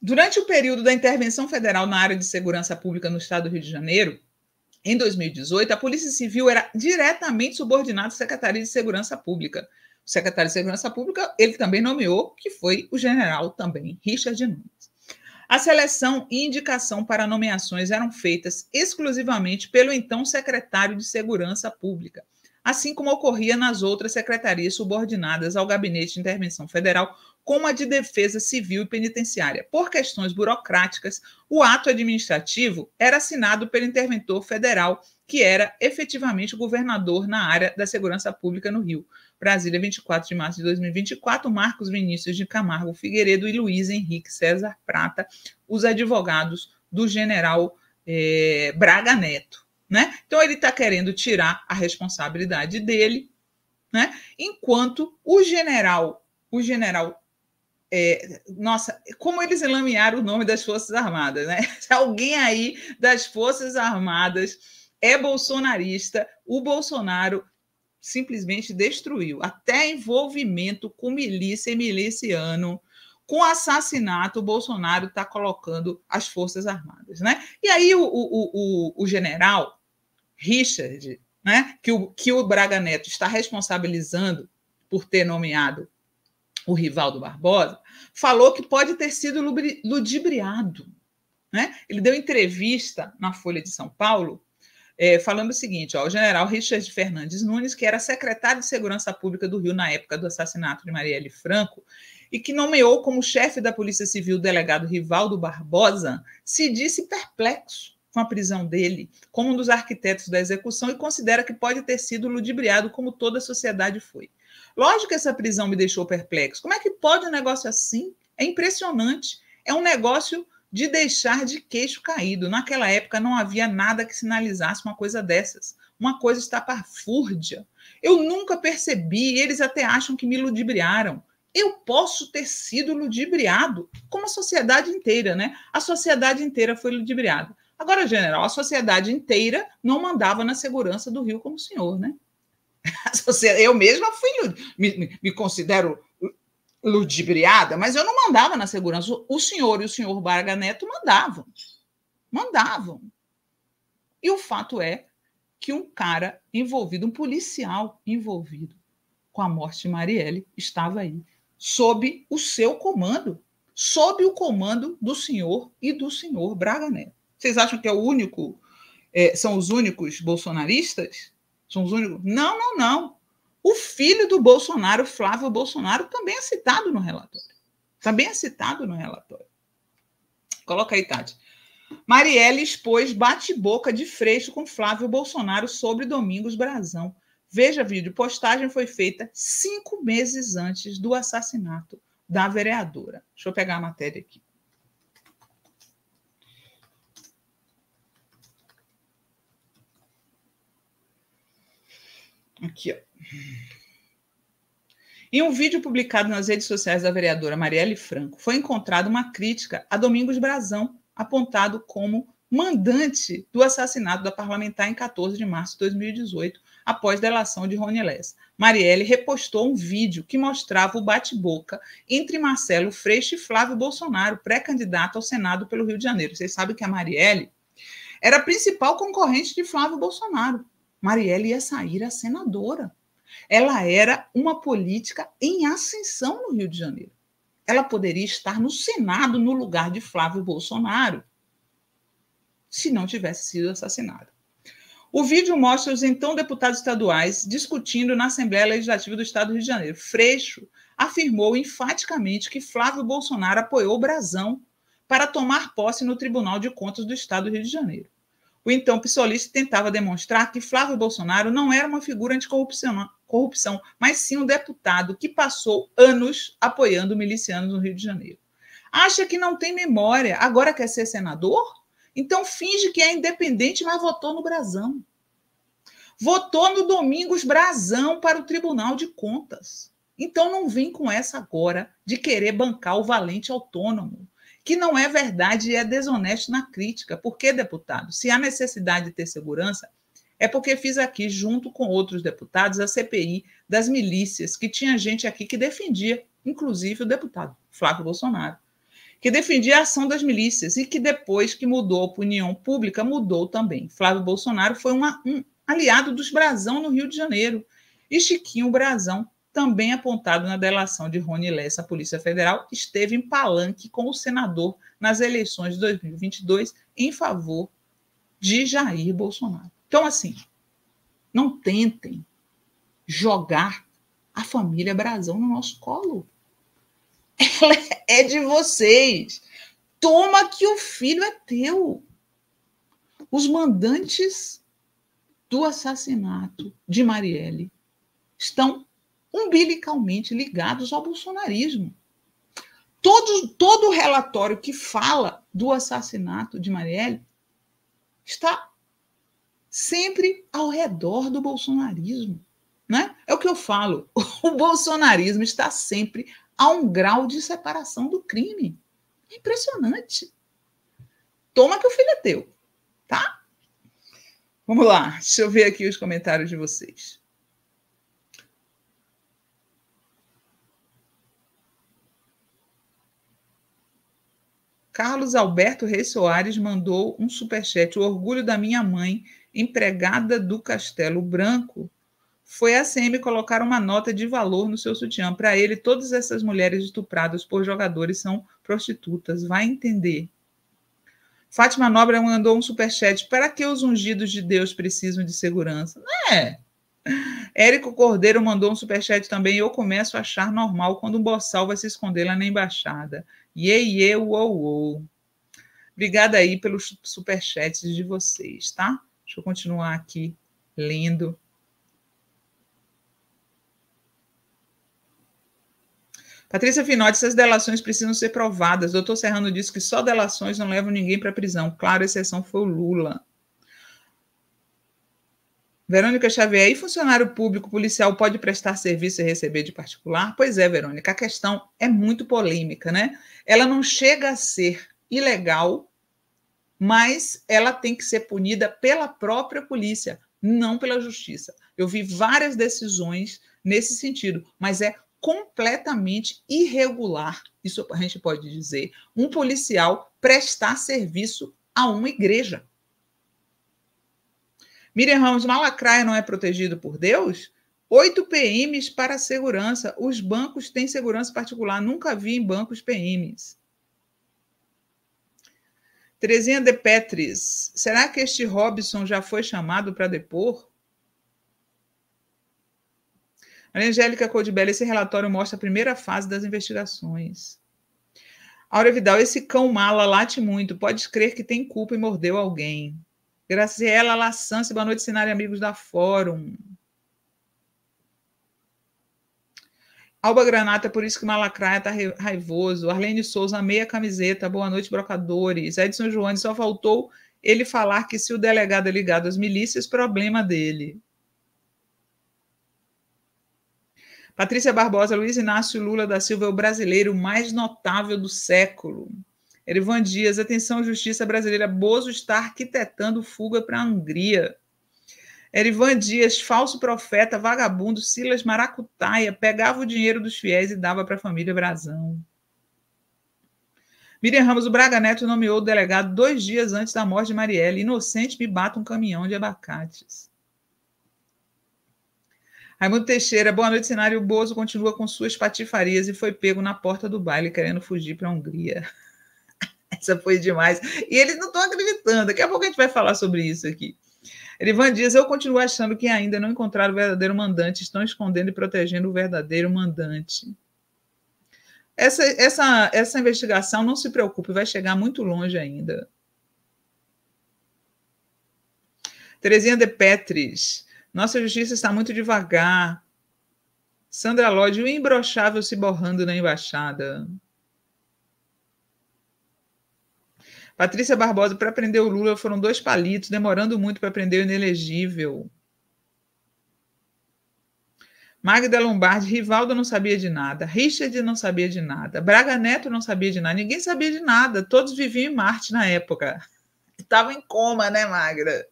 Speaker 1: Durante o período da intervenção federal na área de segurança pública no estado do Rio de Janeiro, em 2018, a Polícia Civil era diretamente subordinada à Secretaria de Segurança Pública. O secretário de Segurança Pública, ele também nomeou, que foi o general também, Richard Nunes. A seleção e indicação para nomeações eram feitas exclusivamente pelo então secretário de Segurança Pública, assim como ocorria nas outras secretarias subordinadas ao Gabinete de Intervenção Federal, como a de defesa civil e penitenciária. Por questões burocráticas, o ato administrativo era assinado pelo interventor federal, que era efetivamente o governador na área da segurança pública no Rio. Brasília, 24 de março de 2024, Marcos Vinícius de Camargo Figueiredo e Luiz Henrique César Prata, os advogados do general eh, Braga Neto. Né? Então, ele está querendo tirar a responsabilidade dele, né? enquanto o general, o general é, nossa, como eles lamearam o nome das Forças Armadas, né? Se alguém aí das Forças Armadas é bolsonarista, o Bolsonaro simplesmente destruiu até envolvimento com milícia e miliciano. Com assassinato, o Bolsonaro está colocando as Forças Armadas. Né? E aí o, o, o, o general Richard, né, que, o, que o Braga Neto está responsabilizando por ter nomeado o rival do Barbosa, falou que pode ter sido ludibriado. Né? Ele deu entrevista na Folha de São Paulo é, falando o seguinte: ó, o general Richard Fernandes Nunes, que era secretário de Segurança Pública do Rio na época do assassinato de Marielle Franco, e que nomeou como chefe da Polícia Civil o delegado Rivaldo Barbosa, se disse perplexo com a prisão dele, como um dos arquitetos da execução, e considera que pode ter sido ludibriado, como toda a sociedade foi. Lógico que essa prisão me deixou perplexo. Como é que pode um negócio assim? É impressionante. É um negócio de deixar de queixo caído. Naquela época não havia nada que sinalizasse uma coisa dessas. Uma coisa estapafúrdia. Eu nunca percebi, eles até acham que me ludibriaram. Eu posso ter sido ludibriado, como a sociedade inteira, né? A sociedade inteira foi ludibriada. Agora, general, a sociedade inteira não mandava na segurança do Rio como o senhor, né? Eu mesma fui, me, me considero ludibriada, mas eu não mandava na segurança. O senhor e o senhor Barga Neto mandavam. Mandavam. E o fato é que um cara envolvido, um policial envolvido com a morte de Marielle, estava aí, sob o seu comando, sob o comando do senhor e do senhor Braga Neto. Vocês acham que é o único, é, são os únicos bolsonaristas? os únicos. Não, não, não. O filho do Bolsonaro, Flávio Bolsonaro, também é citado no relatório. Também é citado no relatório. Coloca aí, Tati. Marielle expôs bate-boca de Freixo com Flávio Bolsonaro sobre Domingos Brazão. Veja vídeo. Postagem foi feita cinco meses antes do assassinato da vereadora. Deixa eu pegar a matéria aqui. Aqui, ó. Em um vídeo publicado nas redes sociais da vereadora Marielle Franco, foi encontrada uma crítica a Domingos Brazão, apontado como mandante do assassinato da parlamentar em 14 de março de 2018, após delação de Rony Lessa. Marielle repostou um vídeo que mostrava o bate-boca entre Marcelo Freixo e Flávio Bolsonaro, pré-candidato ao Senado pelo Rio de Janeiro. Vocês sabem que a Marielle era a principal concorrente de Flávio Bolsonaro. Marielle ia sair a senadora. Ela era uma política em ascensão no Rio de Janeiro. Ela poderia estar no Senado no lugar de Flávio Bolsonaro, se não tivesse sido assassinada. O vídeo mostra os então deputados estaduais discutindo na Assembleia Legislativa do Estado do Rio de Janeiro. Freixo afirmou enfaticamente que Flávio Bolsonaro apoiou o Brasão para tomar posse no Tribunal de Contas do Estado do Rio de Janeiro. O então PSOLista tentava demonstrar que Flávio Bolsonaro não era uma figura de corrupção, mas sim um deputado que passou anos apoiando milicianos no Rio de Janeiro. Acha que não tem memória, agora quer ser senador? Então finge que é independente, mas votou no Brasão. Votou no Domingos Brasão para o Tribunal de Contas. Então não vem com essa agora de querer bancar o valente autônomo que não é verdade e é desonesto na crítica. Por que, deputado? Se há necessidade de ter segurança, é porque fiz aqui, junto com outros deputados, a CPI das milícias, que tinha gente aqui que defendia, inclusive o deputado Flávio Bolsonaro, que defendia a ação das milícias e que depois que mudou a opinião pública, mudou também. Flávio Bolsonaro foi uma, um aliado dos Brasão no Rio de Janeiro e Chiquinho Brasão também apontado na delação de Rony Lessa à Polícia Federal, esteve em palanque com o senador nas eleições de 2022 em favor de Jair Bolsonaro. Então, assim, não tentem jogar a família Brasão no nosso colo. Ela é de vocês. Toma que o filho é teu. Os mandantes do assassinato de Marielle estão umbilicalmente ligados ao bolsonarismo. Todo, todo relatório que fala do assassinato de Marielle está sempre ao redor do bolsonarismo. Né? É o que eu falo, o bolsonarismo está sempre a um grau de separação do crime. É impressionante. Toma que o filho é teu, tá? Vamos lá, deixa eu ver aqui os comentários de vocês. Carlos Alberto Reis Soares mandou um superchat. O orgulho da minha mãe, empregada do Castelo Branco, foi a CM colocar uma nota de valor no seu sutiã. Para ele, todas essas mulheres estupradas por jogadores são prostitutas. Vai entender. Fátima Nobre mandou um superchat. Para que os ungidos de Deus precisam de segurança? Não é. Érico Cordeiro mandou um superchat também. Eu começo a achar normal quando um boçal vai se esconder lá na embaixada. Ye, uou, uou. Obrigada aí pelos superchats de vocês, tá? Deixa eu continuar aqui lendo. Patrícia Finotti, essas delações precisam ser provadas. Doutor Serrano disse que só delações não levam ninguém para a prisão. Claro, a exceção foi o Lula. Verônica Xavier, aí funcionário público policial pode prestar serviço e receber de particular? Pois é, Verônica, a questão é muito polêmica, né? Ela não chega a ser ilegal, mas ela tem que ser punida pela própria polícia, não pela justiça. Eu vi várias decisões nesse sentido, mas é completamente irregular, isso a gente pode dizer, um policial prestar serviço a uma igreja. Miriam Ramos, Malacraia não é protegido por Deus? Oito PMs para segurança. Os bancos têm segurança particular. Nunca vi em bancos PMs. Terezinha de Petris, será que este Robson já foi chamado para depor? Maria Angélica Codibelli, esse relatório mostra a primeira fase das investigações. Aura Vidal, esse cão mala late muito, pode crer que tem culpa e mordeu alguém. Graciela Lassance, boa noite, Sinari, amigos da Fórum. Alba Granata, é por isso que Malacraia está raivoso. Arlene Souza, meia camiseta, boa noite, brocadores. Edson Joane, só faltou ele falar que se o delegado é ligado às milícias, problema dele. Patrícia Barbosa, Luiz Inácio Lula da Silva é o brasileiro mais notável do século. Erivan Dias, atenção, justiça brasileira. Bozo está arquitetando fuga para a Hungria. Erivan Dias, falso profeta, vagabundo, Silas Maracutaia, pegava o dinheiro dos fiéis e dava para a família Brazão. Miriam Ramos, o Braga Neto nomeou o delegado dois dias antes da morte de Marielle. Inocente me bata um caminhão de abacates. Raimundo Teixeira, boa noite, cenário. Bozo continua com suas patifarias e foi pego na porta do baile querendo fugir para a Hungria. Essa foi demais. E eles não estão acreditando. Daqui a pouco a gente vai falar sobre isso aqui. Erivan Dias, eu continuo achando que ainda não encontraram o verdadeiro mandante, estão escondendo e protegendo o verdadeiro mandante. Essa, essa, essa investigação, não se preocupe, vai chegar muito longe ainda. Terezinha de Petris, nossa justiça está muito devagar. Sandra Lodge, o imbrochável se borrando na embaixada. Patrícia Barbosa, para prender o Lula foram dois palitos, demorando muito para prender o inelegível. Magda Lombardi, Rivaldo não sabia de nada, Richard não sabia de nada, Braga Neto não sabia de nada, ninguém sabia de nada, todos viviam em Marte na época. Estavam em coma, né, Magda?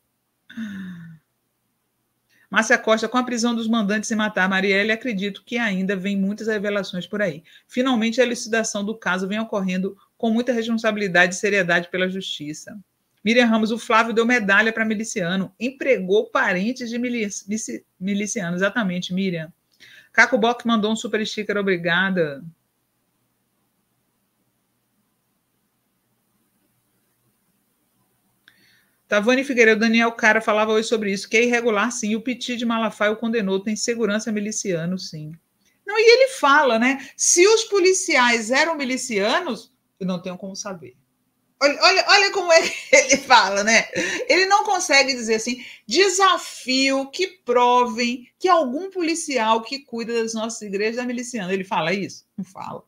Speaker 1: Márcia Costa, com a prisão dos mandantes e matar Marielle, acredito que ainda vem muitas revelações por aí. Finalmente, a elucidação do caso vem ocorrendo com muita responsabilidade e seriedade pela justiça. Miriam Ramos, o Flávio deu medalha para miliciano, empregou parentes de miliciano, exatamente, Miriam. Caco Bock mandou um super sticker, obrigada. Tavani Figueiredo, Daniel Cara falava hoje sobre isso, que é irregular, sim. O Petit de Malafaia o condenou, tem segurança miliciano, sim. Não, e ele fala, né? Se os policiais eram milicianos, eu não tenho como saber. Olha, olha, olha como é ele fala, né? Ele não consegue dizer assim: desafio que provem que algum policial que cuida das nossas igrejas é miliciano. Ele fala isso? Não fala.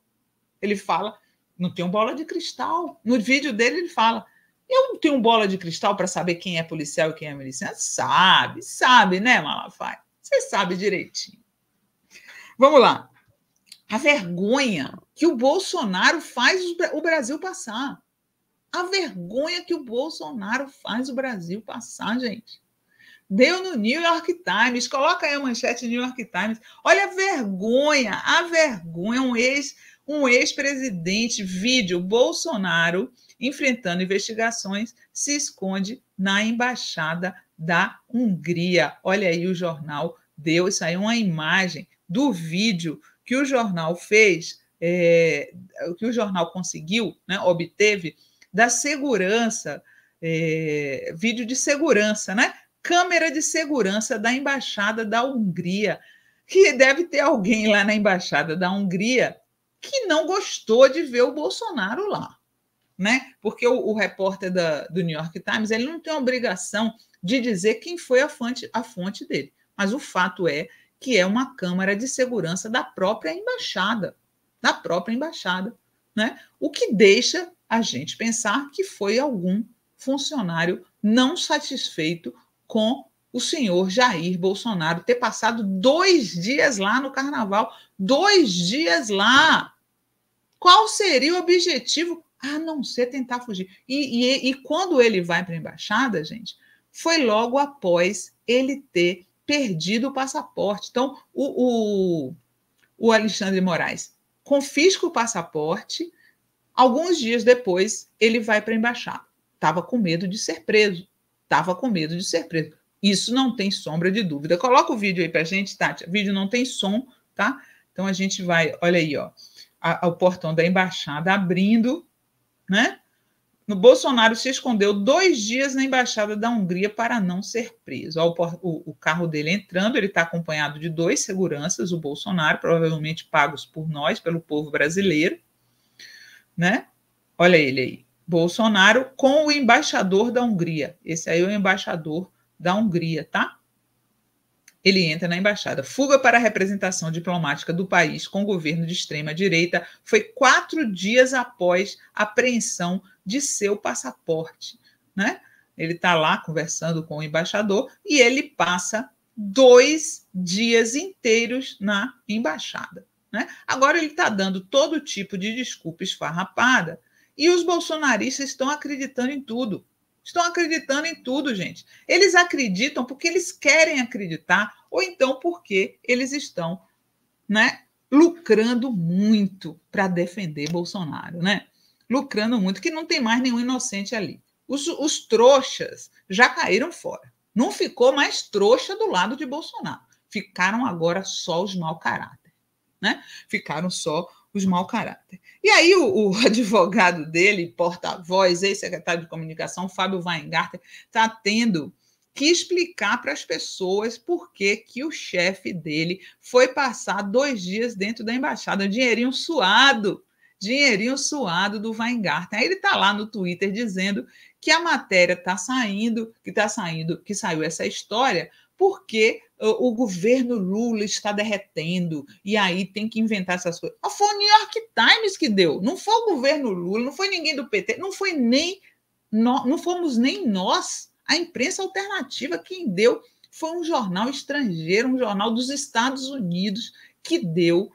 Speaker 1: Ele fala, não tem um bola de cristal. No vídeo dele, ele fala: eu não tenho bola de cristal para saber quem é policial e quem é miliciano. Sabe, sabe, né, Malafaia? Você sabe direitinho. Vamos lá. A vergonha que o Bolsonaro faz o Brasil passar. A vergonha que o Bolsonaro faz o Brasil passar, gente. Deu no New York Times, coloca aí a manchete New York Times. Olha a vergonha, a vergonha, um ex, um ex-presidente, vídeo Bolsonaro enfrentando investigações, se esconde na embaixada da Hungria. Olha aí o jornal deu, saiu é uma imagem do vídeo que o jornal fez é, que o jornal conseguiu, né, obteve, da segurança, é, vídeo de segurança, né? Câmera de segurança da Embaixada da Hungria, que deve ter alguém lá na Embaixada da Hungria que não gostou de ver o Bolsonaro lá, né? Porque o, o repórter da, do New York Times ele não tem obrigação de dizer quem foi a fonte, a fonte dele, mas o fato é que é uma câmara de segurança da própria embaixada da própria embaixada, né? O que deixa a gente pensar que foi algum funcionário não satisfeito com o senhor Jair Bolsonaro ter passado dois dias lá no carnaval, dois dias lá. Qual seria o objetivo? A não ser tentar fugir. E, e, e quando ele vai para a embaixada, gente, foi logo após ele ter perdido o passaporte. Então, o, o, o Alexandre Moraes confisca o passaporte. Alguns dias depois, ele vai para a embaixada. Estava com medo de ser preso. Estava com medo de ser preso. Isso não tem sombra de dúvida. Coloca o vídeo aí para a gente, Tati. O vídeo não tem som, tá? Então a gente vai, olha aí, ó, o portão da embaixada abrindo, né? no Bolsonaro se escondeu dois dias na embaixada da Hungria para não ser preso. O, o, o carro dele entrando, ele está acompanhado de dois seguranças, o Bolsonaro, provavelmente pagos por nós, pelo povo brasileiro, né? Olha ele aí, Bolsonaro com o embaixador da Hungria. Esse aí é o embaixador da Hungria, tá? Ele entra na embaixada. Fuga para a representação diplomática do país com o governo de extrema direita foi quatro dias após a apreensão de seu passaporte, né? Ele está lá conversando com o embaixador e ele passa dois dias inteiros na embaixada. Né? Agora ele está dando todo tipo de desculpa esfarrapada e os bolsonaristas estão acreditando em tudo. Estão acreditando em tudo, gente. Eles acreditam porque eles querem acreditar ou então porque eles estão né, lucrando muito para defender Bolsonaro, né? lucrando muito, que não tem mais nenhum inocente ali. Os, os trouxas já caíram fora. Não ficou mais trouxa do lado de Bolsonaro. Ficaram agora só os mau caráter. Né? Ficaram só os mau caráter. E aí o, o advogado dele, porta-voz, ex-secretário de comunicação, Fábio Weingarten, está tendo que explicar para as pessoas por que, que o chefe dele foi passar dois dias dentro da embaixada, dinheirinho suado dinheirinho suado do Weingarten. Aí ele está lá no Twitter dizendo que a matéria está saindo, que está saindo, que saiu essa história, porque uh, o, governo Lula está derretendo e aí tem que inventar essas coisas. Mas foi o New York Times que deu, não foi o governo Lula, não foi ninguém do PT, não foi nem nós, não fomos nem nós, a imprensa alternativa quem deu foi um jornal estrangeiro, um jornal dos Estados Unidos que deu uh,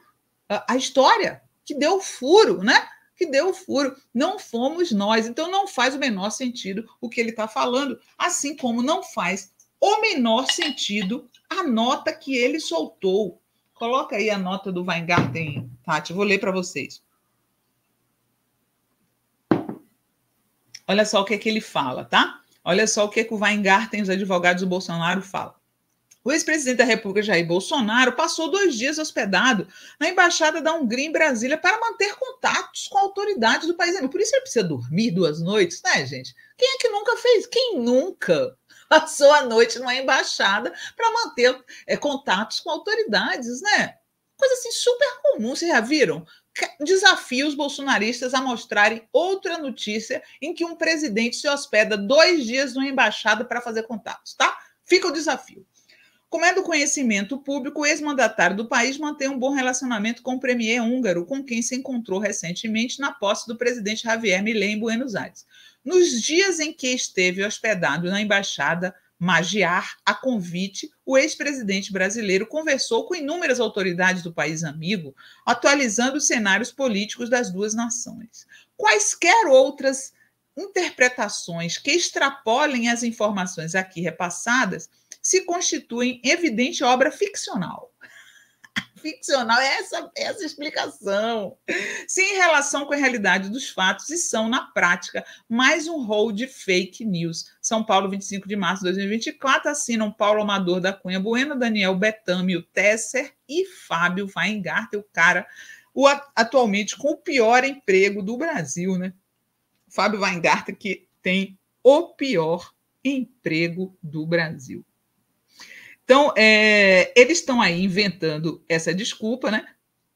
Speaker 1: a história que deu furo, né? Que deu furo. Não fomos nós. Então não faz o menor sentido o que ele está falando, assim como não faz o menor sentido a nota que ele soltou. Coloca aí a nota do Weingarten, Tati, vou ler para vocês. Olha só o que é que ele fala, tá? Olha só o que, é que o Weingarten os advogados do Bolsonaro falam. O ex-presidente da República Jair Bolsonaro passou dois dias hospedado na embaixada da Hungria em Brasília para manter contatos com autoridades do país. Por isso ele precisa dormir duas noites, né, gente? Quem é que nunca fez? Quem nunca passou a noite numa embaixada para manter é, contatos com autoridades, né? Coisa assim super comum, vocês já viram? desafia os bolsonaristas a mostrarem outra notícia em que um presidente se hospeda dois dias numa embaixada para fazer contatos, tá? Fica o desafio. Como é do conhecimento público, o ex-mandatário do país mantém um bom relacionamento com o premier húngaro, com quem se encontrou recentemente na posse do presidente Javier Milei em Buenos Aires. Nos dias em que esteve hospedado na embaixada Magiar, a convite, o ex-presidente brasileiro conversou com inúmeras autoridades do país amigo, atualizando os cenários políticos das duas nações. Quaisquer outras interpretações que extrapolem as informações aqui repassadas se constituem evidente obra ficcional. Ficcional é essa, é essa explicação. Sem relação com a realidade dos fatos e são, na prática, mais um rol de fake news. São Paulo, 25 de março de 2024, assinam Paulo Amador da Cunha Bueno, Daniel o Tesser e Fábio Weingarten, o cara o, atualmente com o pior emprego do Brasil, né? Fábio Weingarten, que tem o pior emprego do Brasil. Então, é, eles estão aí inventando essa desculpa, né?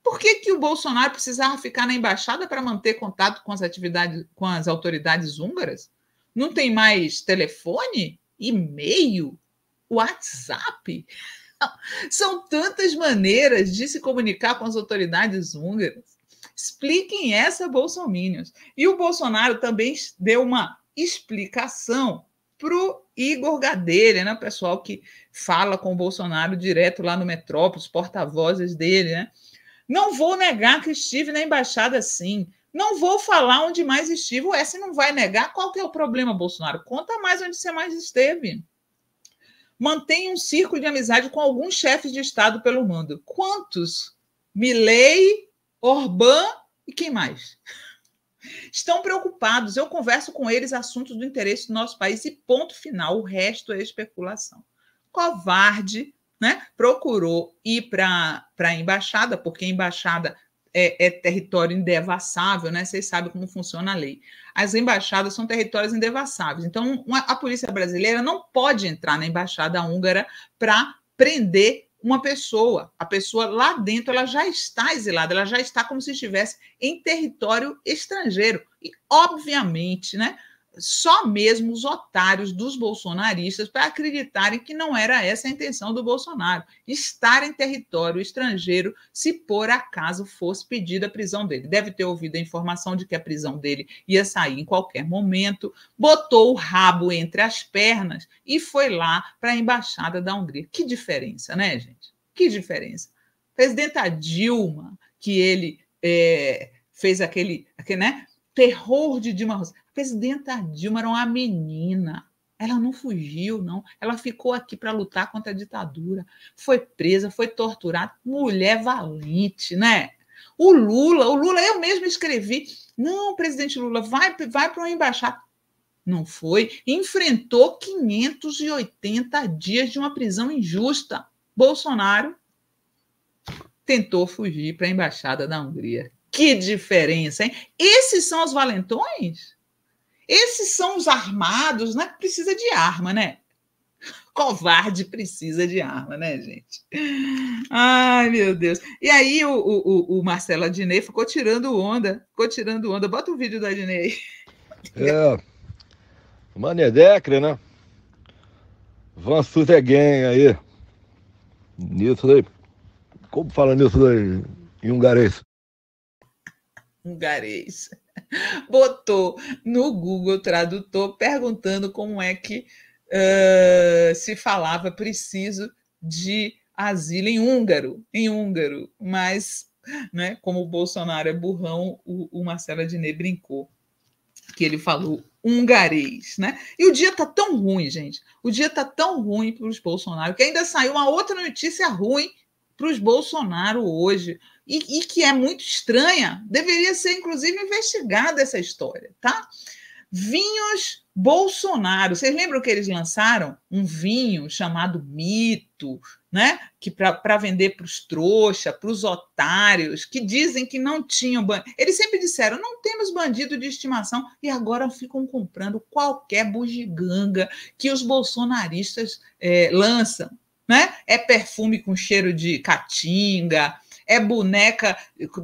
Speaker 1: Por que, que o Bolsonaro precisava ficar na embaixada para manter contato com as atividades, com as autoridades húngaras? Não tem mais telefone, e-mail, WhatsApp? São tantas maneiras de se comunicar com as autoridades húngaras. Expliquem essa, bolsominions. E o Bolsonaro também deu uma explicação para o Igor Gadelha, né? o pessoal que fala com o Bolsonaro direto lá no Metrópolis, porta-vozes dele. Né? Não vou negar que estive na embaixada, sim. Não vou falar onde mais estive. Ué, você não vai negar. Qual que é o problema, Bolsonaro? Conta mais onde você mais esteve. Mantenha um círculo de amizade com alguns chefes de Estado pelo mundo. Quantos? Milley, Orbán e quem mais? Estão preocupados, eu converso com eles assuntos do interesse do nosso país e ponto final, o resto é especulação. Covarde, né? Procurou ir para a embaixada, porque a embaixada é, é, território indevassável, né? Vocês sabem como funciona a lei. As embaixadas são territórios indevassáveis. Então, uma, a polícia brasileira não pode entrar na embaixada húngara para prender uma pessoa. A pessoa lá dentro ela já está exilada, ela já está como se estivesse em território estrangeiro. E, obviamente, né? só mesmo os otários dos bolsonaristas para acreditarem que não era essa a intenção do Bolsonaro, estar em território estrangeiro se por acaso fosse pedida a prisão dele. Deve ter ouvido a informação de que a prisão dele ia sair em qualquer momento, botou o rabo entre as pernas e foi lá para a embaixada da Hungria. Que diferença, né, gente? Que diferença. Presidenta Dilma, que ele é, fez aquele, aquele né? terror de Dilma Rousseff. A presidenta Dilma era uma menina. Ela não fugiu, não. Ela ficou aqui para lutar contra a ditadura. Foi presa, foi torturada. Mulher valente, né? O Lula, o Lula, eu mesmo escrevi. Não, presidente Lula, vai, vai para uma embaixada. Não foi. Enfrentou 580 dias de uma prisão injusta. Bolsonaro tentou fugir para a embaixada da Hungria. Que diferença, hein? Esses são os valentões? Esses são os armados, né? Precisa de arma, né? Covarde precisa de arma, né, gente? Ai, meu Deus. E aí o, o, o Marcelo Adinei ficou tirando onda, ficou tirando onda. Bota é, o vídeo da Adinei. É, Manedecre, né? Van Suteguem aí. Nisso daí. Como fala nisso daí em hungarês? hungarês, botou no Google Tradutor perguntando como é que uh, se falava preciso de asilo em húngaro, em húngaro, mas né, como o Bolsonaro é burrão, o, o Marcelo Adnet brincou que ele falou hungarês, né? E o dia tá tão ruim, gente. O dia tá tão ruim para os Bolsonaro que ainda saiu uma outra notícia ruim para os Bolsonaro hoje e, e que é muito estranha, deveria ser, inclusive, investigada essa história, tá? Vinhos Bolsonaro. Vocês lembram que eles lançaram um vinho chamado Mito, né? Que para vender para os trouxas, para os otários, que dizem que não tinham bandido. Eles sempre disseram: não temos bandido de estimação, e agora ficam comprando qualquer bugiganga que os bolsonaristas é, lançam. Né? É perfume com cheiro de caatinga, é boneca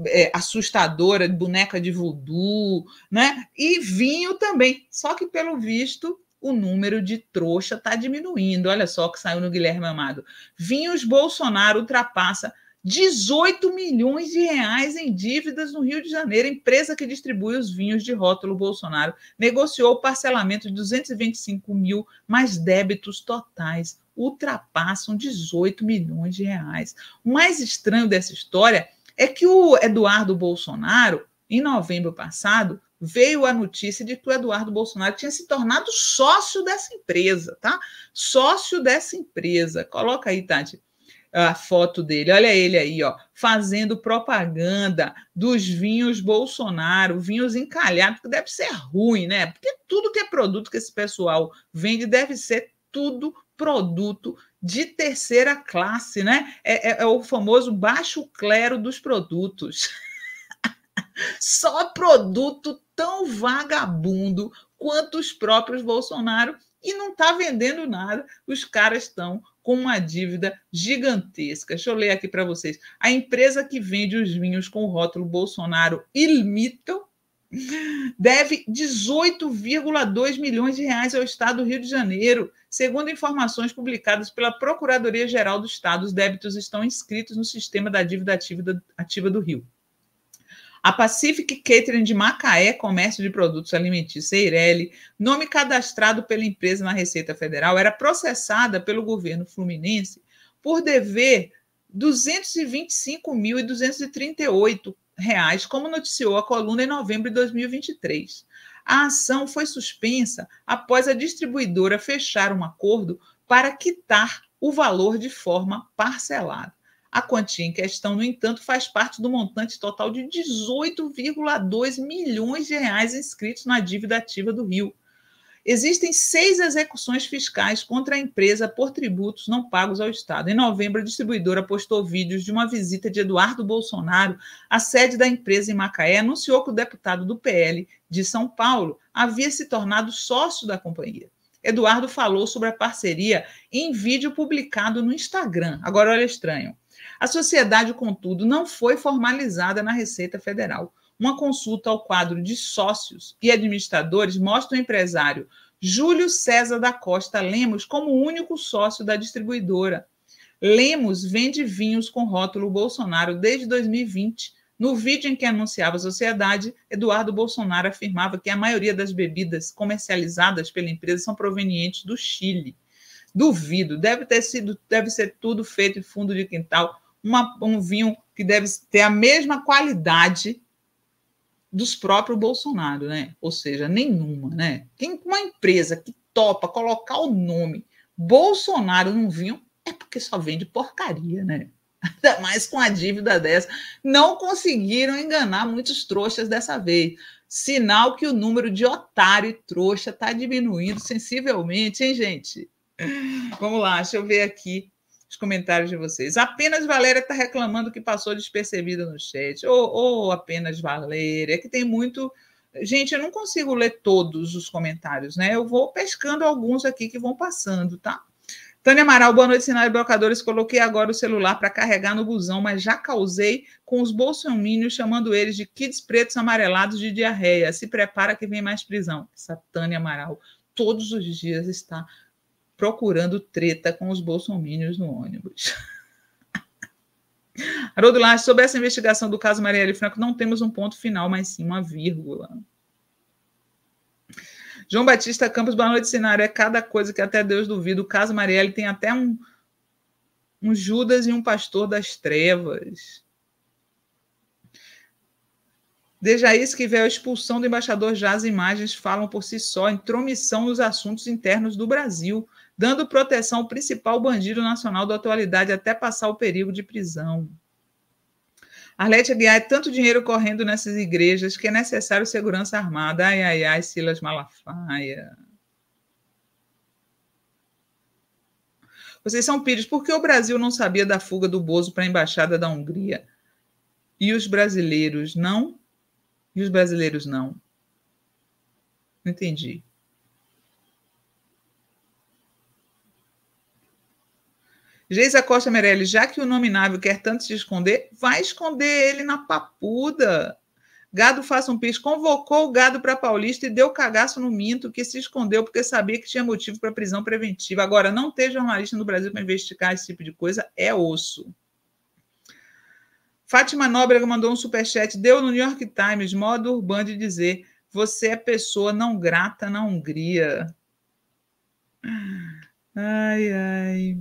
Speaker 1: é, assustadora, boneca de voodoo, né? E vinho também. Só que, pelo visto, o número de trouxa está diminuindo. Olha só o que saiu no Guilherme Amado. Vinhos Bolsonaro ultrapassa 18 milhões de reais em dívidas no Rio de Janeiro. empresa que distribui os vinhos de rótulo Bolsonaro negociou o parcelamento de 225 mil, mas débitos totais ultrapassam 18 milhões de reais. O mais estranho dessa história é que o Eduardo Bolsonaro, em novembro passado, veio a notícia de que o Eduardo Bolsonaro tinha se tornado sócio dessa empresa, tá? Sócio dessa empresa. Coloca aí, Tati a foto dele. Olha ele aí, ó, fazendo propaganda dos vinhos Bolsonaro, vinhos encalhados, que deve ser ruim, né? Porque tudo que é produto que esse pessoal vende deve ser tudo produto de terceira classe, né? É, é, é o famoso baixo clero dos produtos. Só produto tão vagabundo quanto os próprios Bolsonaro e não está vendendo nada. Os caras estão com uma dívida gigantesca. Deixa eu ler aqui para vocês. A empresa que vende os vinhos com o rótulo Bolsonaro Ilmito deve 18,2 milhões de reais ao Estado do Rio de Janeiro. Segundo informações publicadas pela Procuradoria-Geral do Estado, os débitos estão inscritos no sistema da dívida ativa do Rio. A Pacific Catering de Macaé, comércio de produtos alimentícios Eireli, é nome cadastrado pela empresa na Receita Federal, era processada pelo governo fluminense por dever R$ 225.238, como noticiou a coluna em novembro de 2023. A ação foi suspensa após a distribuidora fechar um acordo para quitar o valor de forma parcelada. A quantia em questão, no entanto, faz parte do montante total de 18,2 milhões de reais inscritos na dívida ativa do Rio. Existem seis execuções fiscais contra a empresa por tributos não pagos ao Estado. Em novembro, a distribuidora postou vídeos de uma visita de Eduardo Bolsonaro à sede da empresa em Macaé, anunciou que o deputado do PL de São Paulo havia se tornado sócio da companhia. Eduardo falou sobre a parceria em vídeo publicado no Instagram. Agora, olha estranho. A sociedade, contudo, não foi formalizada na Receita Federal. Uma consulta ao quadro de sócios e administradores mostra o empresário Júlio César da Costa Lemos como único sócio da distribuidora. Lemos vende vinhos com rótulo Bolsonaro desde 2020. No vídeo em que anunciava a sociedade, Eduardo Bolsonaro afirmava que a maioria das bebidas comercializadas pela empresa são provenientes do Chile. Duvido, deve ter sido, deve ser tudo feito em fundo de quintal uma, um vinho que deve ter a mesma qualidade dos próprios Bolsonaro, né? Ou seja, nenhuma, né? Tem uma empresa que topa colocar o nome Bolsonaro num vinho é porque só vende porcaria, né? Ainda mais com a dívida dessa. Não conseguiram enganar muitos trouxas dessa vez. Sinal que o número de otário e trouxa está diminuindo sensivelmente, hein, gente? Vamos lá, deixa eu ver aqui os comentários de vocês. Apenas Valéria está reclamando que passou despercebida no chat. Ou oh, oh, apenas Valéria, que tem muito. Gente, eu não consigo ler todos os comentários, né? Eu vou pescando alguns aqui que vão passando, tá? Tânia Amaral, boa noite, sinal de blocadores. Coloquei agora o celular para carregar no busão, mas já causei com os bolsomínios, chamando eles de kids pretos amarelados de diarreia. Se prepara que vem mais prisão. Essa Tânia Amaral, todos os dias está procurando treta com os bolsomínios no ônibus. Haroldo Lage, sobre essa investigação do caso Marielle Franco, não temos um ponto final, mas sim uma vírgula. João Batista Campos, boa noite, cenário. É cada coisa que até Deus duvida. O caso Marielle tem até um, um Judas e um pastor das trevas. Dejaí a expulsão do embaixador já as imagens falam por si só, intromissão nos assuntos internos do Brasil dando proteção ao principal bandido nacional da atualidade até passar o perigo de prisão. Arlete Aguiar, é tanto dinheiro correndo nessas igrejas que é necessário segurança armada. Ai, ai, ai, Silas Malafaia. Vocês são pires. Por que o Brasil não sabia da fuga do Bozo para a embaixada da Hungria? E os brasileiros não? E os brasileiros não. não? Entendi. Geisa Costa Merelli, já que o nominável quer tanto se esconder, vai esconder ele na papuda. Gado faça um pis, convocou o gado para Paulista e deu cagaço no minto que se escondeu porque sabia que tinha motivo para prisão preventiva. Agora, não ter jornalista no Brasil para investigar esse tipo de coisa é osso. Fátima Nóbrega mandou um superchat, deu no New York Times, modo urbano de dizer: você é pessoa não grata na Hungria. Ai, ai.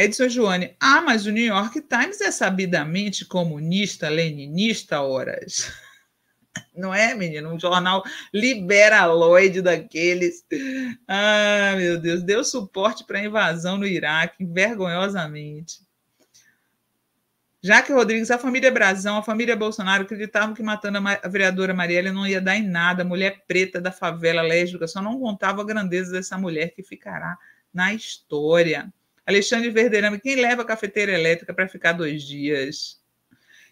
Speaker 1: Edson Joane, ah, mas o New York Times é sabidamente comunista, leninista, horas. Não é, menino? Um jornal liberaloide daqueles. Ah, meu Deus, deu suporte para a invasão no Iraque, vergonhosamente. Já que Rodrigues, a família Brazão, a família Bolsonaro acreditavam que matando a vereadora Marielle não ia dar em nada, mulher preta da favela lésbica, só não contava a grandeza dessa mulher que ficará na história. Alexandre Verderame, quem leva a cafeteira elétrica para ficar dois dias?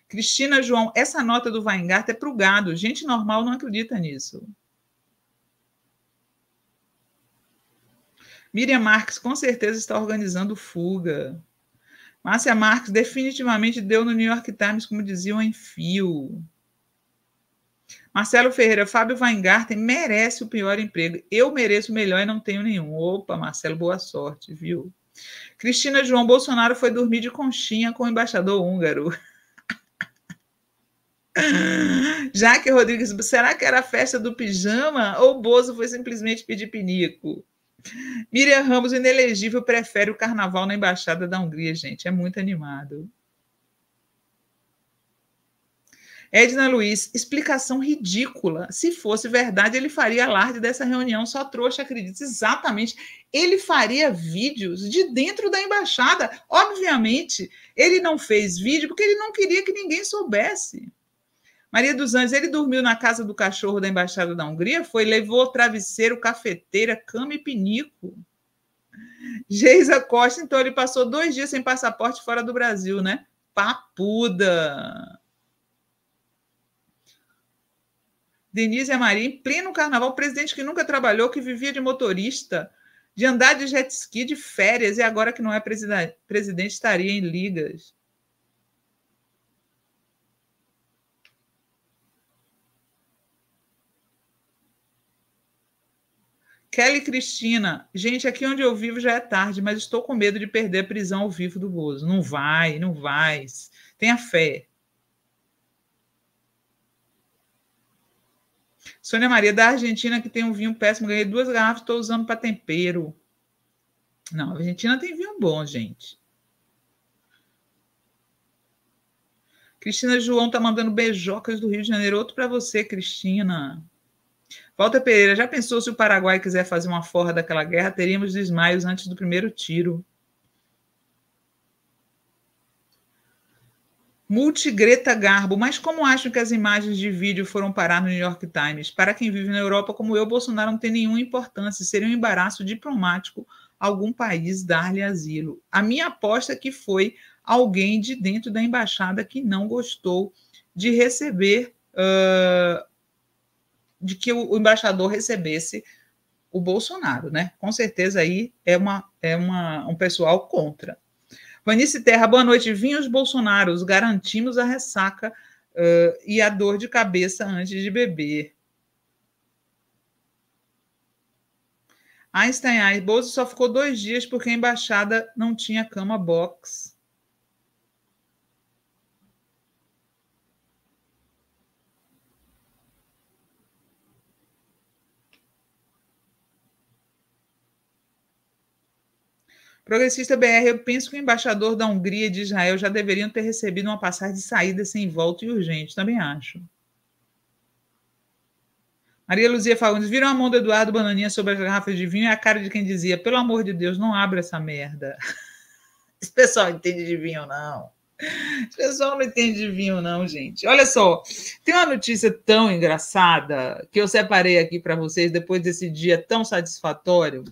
Speaker 1: Cristina João, essa nota do Weingarten é para o gado. Gente normal não acredita nisso. Miriam Marques, com certeza, está organizando fuga. Márcia Marques definitivamente deu no New York Times, como diziam, em fio. Marcelo Ferreira, Fábio Weingarten merece o pior emprego. Eu mereço o melhor e não tenho nenhum. Opa, Marcelo, boa sorte, viu? Cristina João Bolsonaro foi dormir de conchinha com o embaixador húngaro. Jaque Rodrigues, será que era a festa do pijama ou Bozo foi simplesmente pedir pinico? Miriam Ramos, inelegível, prefere o carnaval na embaixada da Hungria, gente. É muito animado. Edna Luiz, explicação ridícula. Se fosse verdade, ele faria alarde dessa reunião, só trouxa, acredita. Exatamente. Ele faria vídeos de dentro da embaixada. Obviamente, ele não fez vídeo porque ele não queria que ninguém soubesse. Maria dos Anjos, ele dormiu na casa do cachorro da embaixada da Hungria, foi, levou travesseiro, cafeteira, cama e pinico. Geisa Costa, então ele passou dois dias sem passaporte fora do Brasil, né? Papuda! Denise e é Maria, em pleno carnaval, presidente que nunca trabalhou, que vivia de motorista, de andar de jet ski, de férias, e agora que não é presidente, estaria em ligas. Kelly Cristina, gente, aqui onde eu vivo já é tarde, mas estou com medo de perder a prisão ao vivo do Bozo. Não vai, não vai. Tenha fé. Sônia Maria, da Argentina, que tem um vinho péssimo, ganhei duas garrafas, estou usando para tempero. Não, a Argentina tem vinho bom, gente. Cristina João tá mandando beijocas do Rio de Janeiro. Outro para você, Cristina. Walter Pereira, já pensou se o Paraguai quiser fazer uma forra daquela guerra? Teríamos desmaios antes do primeiro tiro. Multigreta Garbo, mas como acham que as imagens de vídeo foram parar no New York Times? Para quem vive na Europa como eu, Bolsonaro não tem nenhuma importância, seria um embaraço diplomático algum país dar-lhe asilo. A minha aposta é que foi alguém de dentro da embaixada que não gostou de receber, uh, de que o embaixador recebesse o Bolsonaro, né? Com certeza aí é, uma, é uma, um pessoal contra. Vanice Terra, boa noite. Vinhos Bolsonaros, garantimos a ressaca uh, e a dor de cabeça antes de beber. Einstein, Bozo só ficou dois dias porque a embaixada não tinha cama box. Progressista BR, eu penso que o embaixador da Hungria e de Israel já deveriam ter recebido uma passagem de saída sem volta e urgente, também acho. Maria Luzia Fagundes, viram a mão do Eduardo Bananinha sobre as garrafas de vinho e é a cara de quem dizia, pelo amor de Deus, não abra essa merda. Esse pessoal entende de vinho, não. Esse pessoal não entende de vinho, não, gente. Olha só, tem uma notícia tão engraçada que eu separei aqui para vocês depois desse dia tão satisfatório.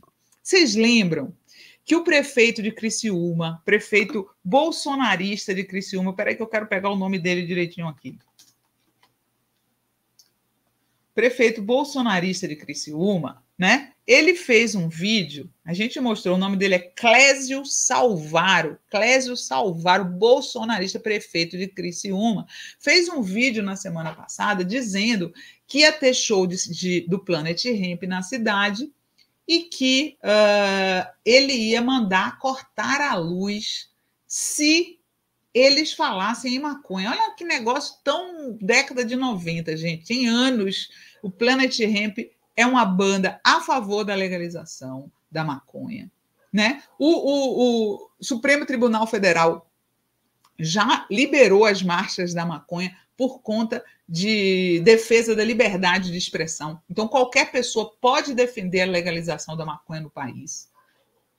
Speaker 1: Vocês lembram que o prefeito de Criciúma, prefeito bolsonarista de Criciúma, peraí que eu quero pegar o nome dele direitinho aqui. Prefeito bolsonarista de Criciúma, né? Ele fez um vídeo, a gente mostrou, o nome dele é Clésio Salvaro, Clésio Salvaro, bolsonarista prefeito de Criciúma, fez um vídeo na semana passada dizendo que ia ter show de, de, do Planet Ramp na cidade e que uh, ele ia mandar cortar a luz se eles falassem em maconha. Olha que negócio tão década de 90, gente. Em anos, o Planet Hemp é uma banda a favor da legalização da maconha. Né? O, o, o Supremo Tribunal Federal já liberou as marchas da maconha por conta de defesa da liberdade de expressão. Então, qualquer pessoa pode defender a legalização da maconha no país,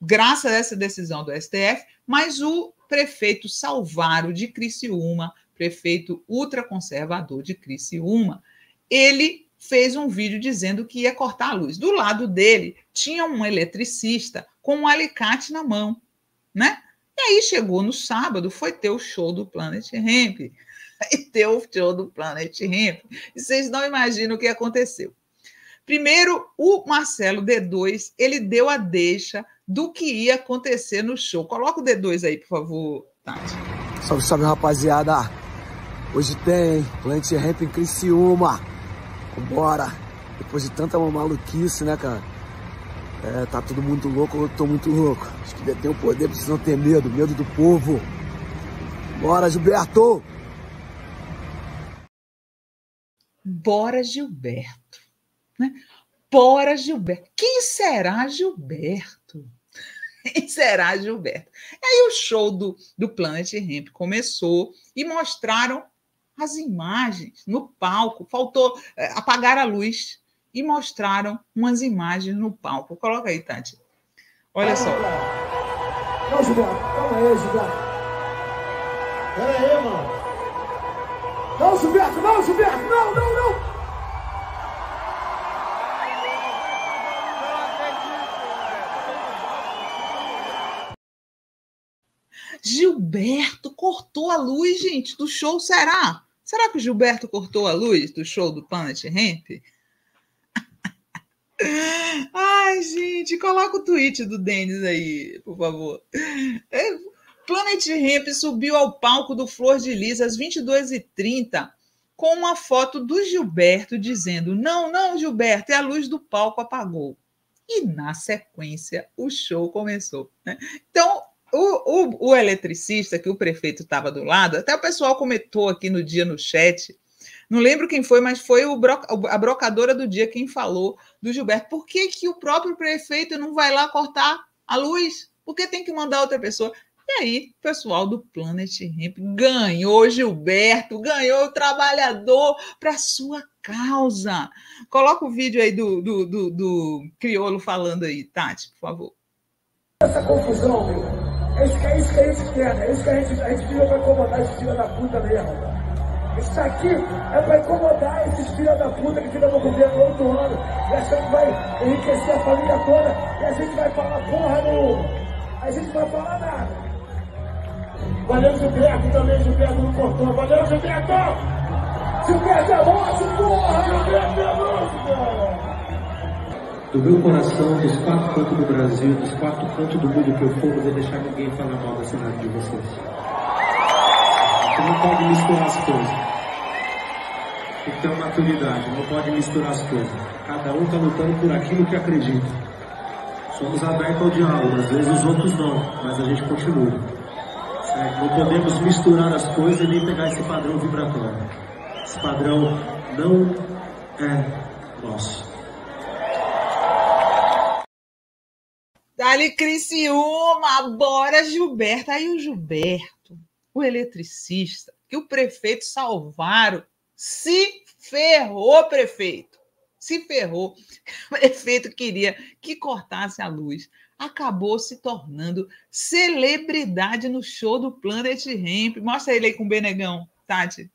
Speaker 1: graças a essa decisão do STF, mas o prefeito Salvaro de Criciúma, prefeito ultraconservador de Criciúma, ele fez um vídeo dizendo que ia cortar a luz. Do lado dele tinha um eletricista com um alicate na mão, né? E aí chegou no sábado, foi ter o show do Planet Hemp. e ter o show do Planet Ramp. E vocês não imaginam o que aconteceu. Primeiro, o Marcelo D2, ele deu a deixa do que ia acontecer no show. Coloca o D2 aí, por favor, Tati. Salve, salve, rapaziada. Hoje tem Plant Ramp em Criciúma. Bora. Depois de tanta maluquice, né, cara? É, tá todo mundo louco, eu tô muito louco. Acho que deve ter o poder precisa não ter medo, medo do povo. Bora, Gilberto! Bora Gilberto. Né? Bora Gilberto. Quem será Gilberto? Quem será Gilberto? Aí o show do, do Planet Ramp começou e mostraram as imagens no palco. Faltou é, apagar a luz e mostraram umas imagens no palco. Coloca aí, Tati. Olha só. Não, Gilberto. Calma aí, Gilberto. Pera aí, mano. Não, Gilberto, não, Gilberto, não, não, não. Gilberto cortou a luz, gente, do show, será? Será que o Gilberto cortou a luz do show do Planet Ramp? Ai, gente, coloca o tweet do Denis aí, por favor. É, Planet Ramp subiu ao palco do Flor de Lis às 22h30 com uma foto do Gilberto dizendo: Não, não, Gilberto, e é a luz do palco apagou. E na sequência o show começou. Né? Então, o, o, o, eletricista, que o prefeito estava do lado, até o pessoal comentou aqui no dia no chat. Não lembro quem foi, mas foi bro, a brocadora do dia quem falou do Gilberto. Por que, que o próprio prefeito não vai lá cortar a luz? Por que tem que mandar outra pessoa. E aí, o pessoal do Planet Hemp ganhou Gilberto, ganhou o trabalhador para sua causa. Coloca o vídeo aí do, do, do, do criolo falando aí, Tati, por favor. Essa confusão, meu. É isso que, é isso que a gente quer, é isso que a gente, a gente fica pra incomodar esses filhos da puta mesmo. Isso aqui é pra incomodar esses filhos da puta que ficam no governo outro ano e achando que vai enriquecer a família toda e a gente vai falar porra nenhuma. A gente vai falar nada. Valeu, Gilberto, também, Gilberto não portão. Valeu, Gilberto! Gilberto é morte, porra! Gilberto é morte, cara! Do meu coração, dos quatro cantos do Brasil, dos quatro cantos do mundo que eu for, não vou deixar ninguém falar mal da cidade de vocês. Você não pode misturar as coisas. Tem que ter uma maturidade, não pode misturar as coisas. Cada um está lutando por aquilo que acredita. Somos abertos ao diálogo, às vezes os outros não, mas a gente continua. É, não podemos misturar as coisas e nem pegar esse padrão vibratório. Esse padrão não é nosso. Dali Criciúma, bora Gilberto. Aí o Gilberto, o eletricista, que o prefeito salvaram, se ferrou, prefeito se ferrou. O prefeito queria que cortasse a luz. Acabou se tornando celebridade no show do Planet Ramp. Mostra ele aí com o Benegão, Tati.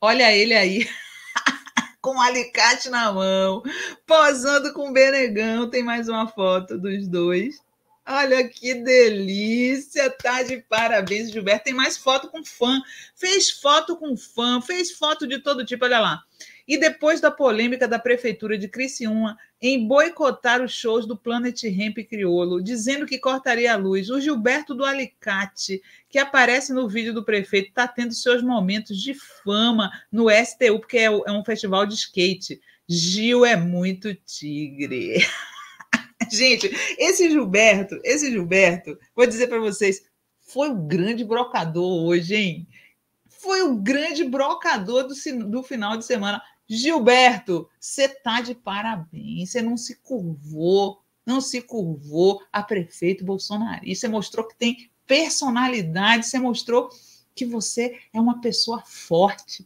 Speaker 1: Olha ele aí com um alicate na mão, posando com o Benegão. Tem mais uma foto dos dois. Olha que delícia, tá de parabéns, Gilberto. Tem mais foto com fã, fez foto com fã, fez foto de todo tipo, olha lá e depois da polêmica da Prefeitura de Criciúma em boicotar os shows do Planet Ramp Criolo, dizendo que cortaria a luz, o Gilberto do Alicate, que aparece no vídeo do prefeito, está tendo seus momentos de fama no STU, porque é, é um festival de skate. Gil é muito tigre. Gente, esse Gilberto, esse Gilberto, vou dizer para vocês, foi o grande brocador hoje, hein? Foi o grande brocador do, do final de semana. Gilberto, você tá de parabéns, você não se curvou, não se curvou a prefeito bolsonarista, você mostrou que tem personalidade, você mostrou que você é uma pessoa forte,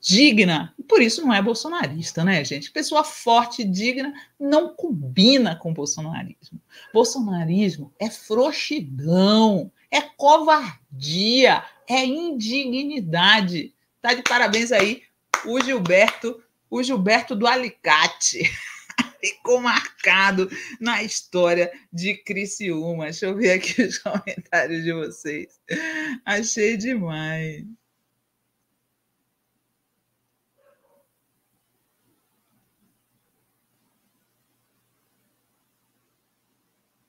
Speaker 1: digna. E por isso não é bolsonarista, né, gente? Pessoa forte e digna não combina com bolsonarismo. Bolsonarismo é frouxidão, é covardia, é indignidade. Tá de parabéns aí o Gilberto, o Gilberto do Alicate. Ficou marcado na história de Criciúma. Deixa eu ver aqui os comentários de vocês. Achei demais.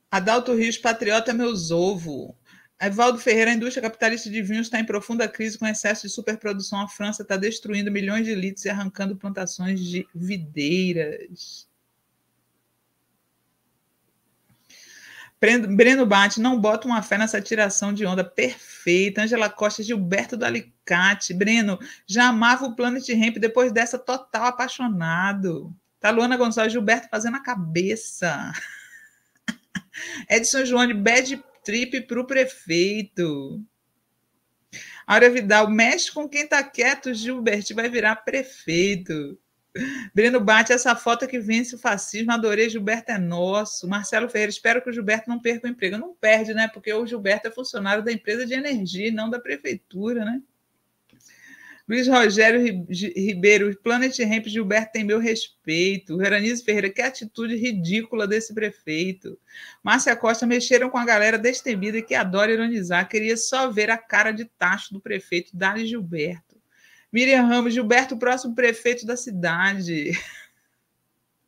Speaker 1: Adalto Rios, patriota meus ovo. Evaldo Ferreira, a indústria capitalista de vinhos está em profunda crise com excesso de superprodução. A França está destruindo milhões de litros e arrancando plantações de videiras. Breno Bate, não bota uma fé nessa tiração de onda perfeita. Angela Costa, Gilberto do Alicate. Breno, já amava o Planet Ramp depois dessa total apaixonado. Tá Luana Gonçalves, Gilberto fazendo a cabeça. Edson Joane, bad trip para o prefeito. Aura Vidal, mexe com quem está quieto, Gilberto vai virar prefeito. Breno Bate, essa foto que vence o fascismo, adorei, Gilberto é nosso. Marcelo Ferreira, espero que o Gilberto não perca o emprego. Não perde, né? Porque o Gilberto é funcionário da empresa de energia, não da prefeitura, né? Luiz Rogério Ribeiro, Planet Ramp, Gilberto tem meu respeito. Veranise Ferreira, que atitude ridícula desse prefeito. Márcia Costa, mexeram com a galera destemida que adora ironizar. Queria só ver a cara de tacho do prefeito, Dali Gilberto. Miriam Ramos, Gilberto, o próximo prefeito da cidade.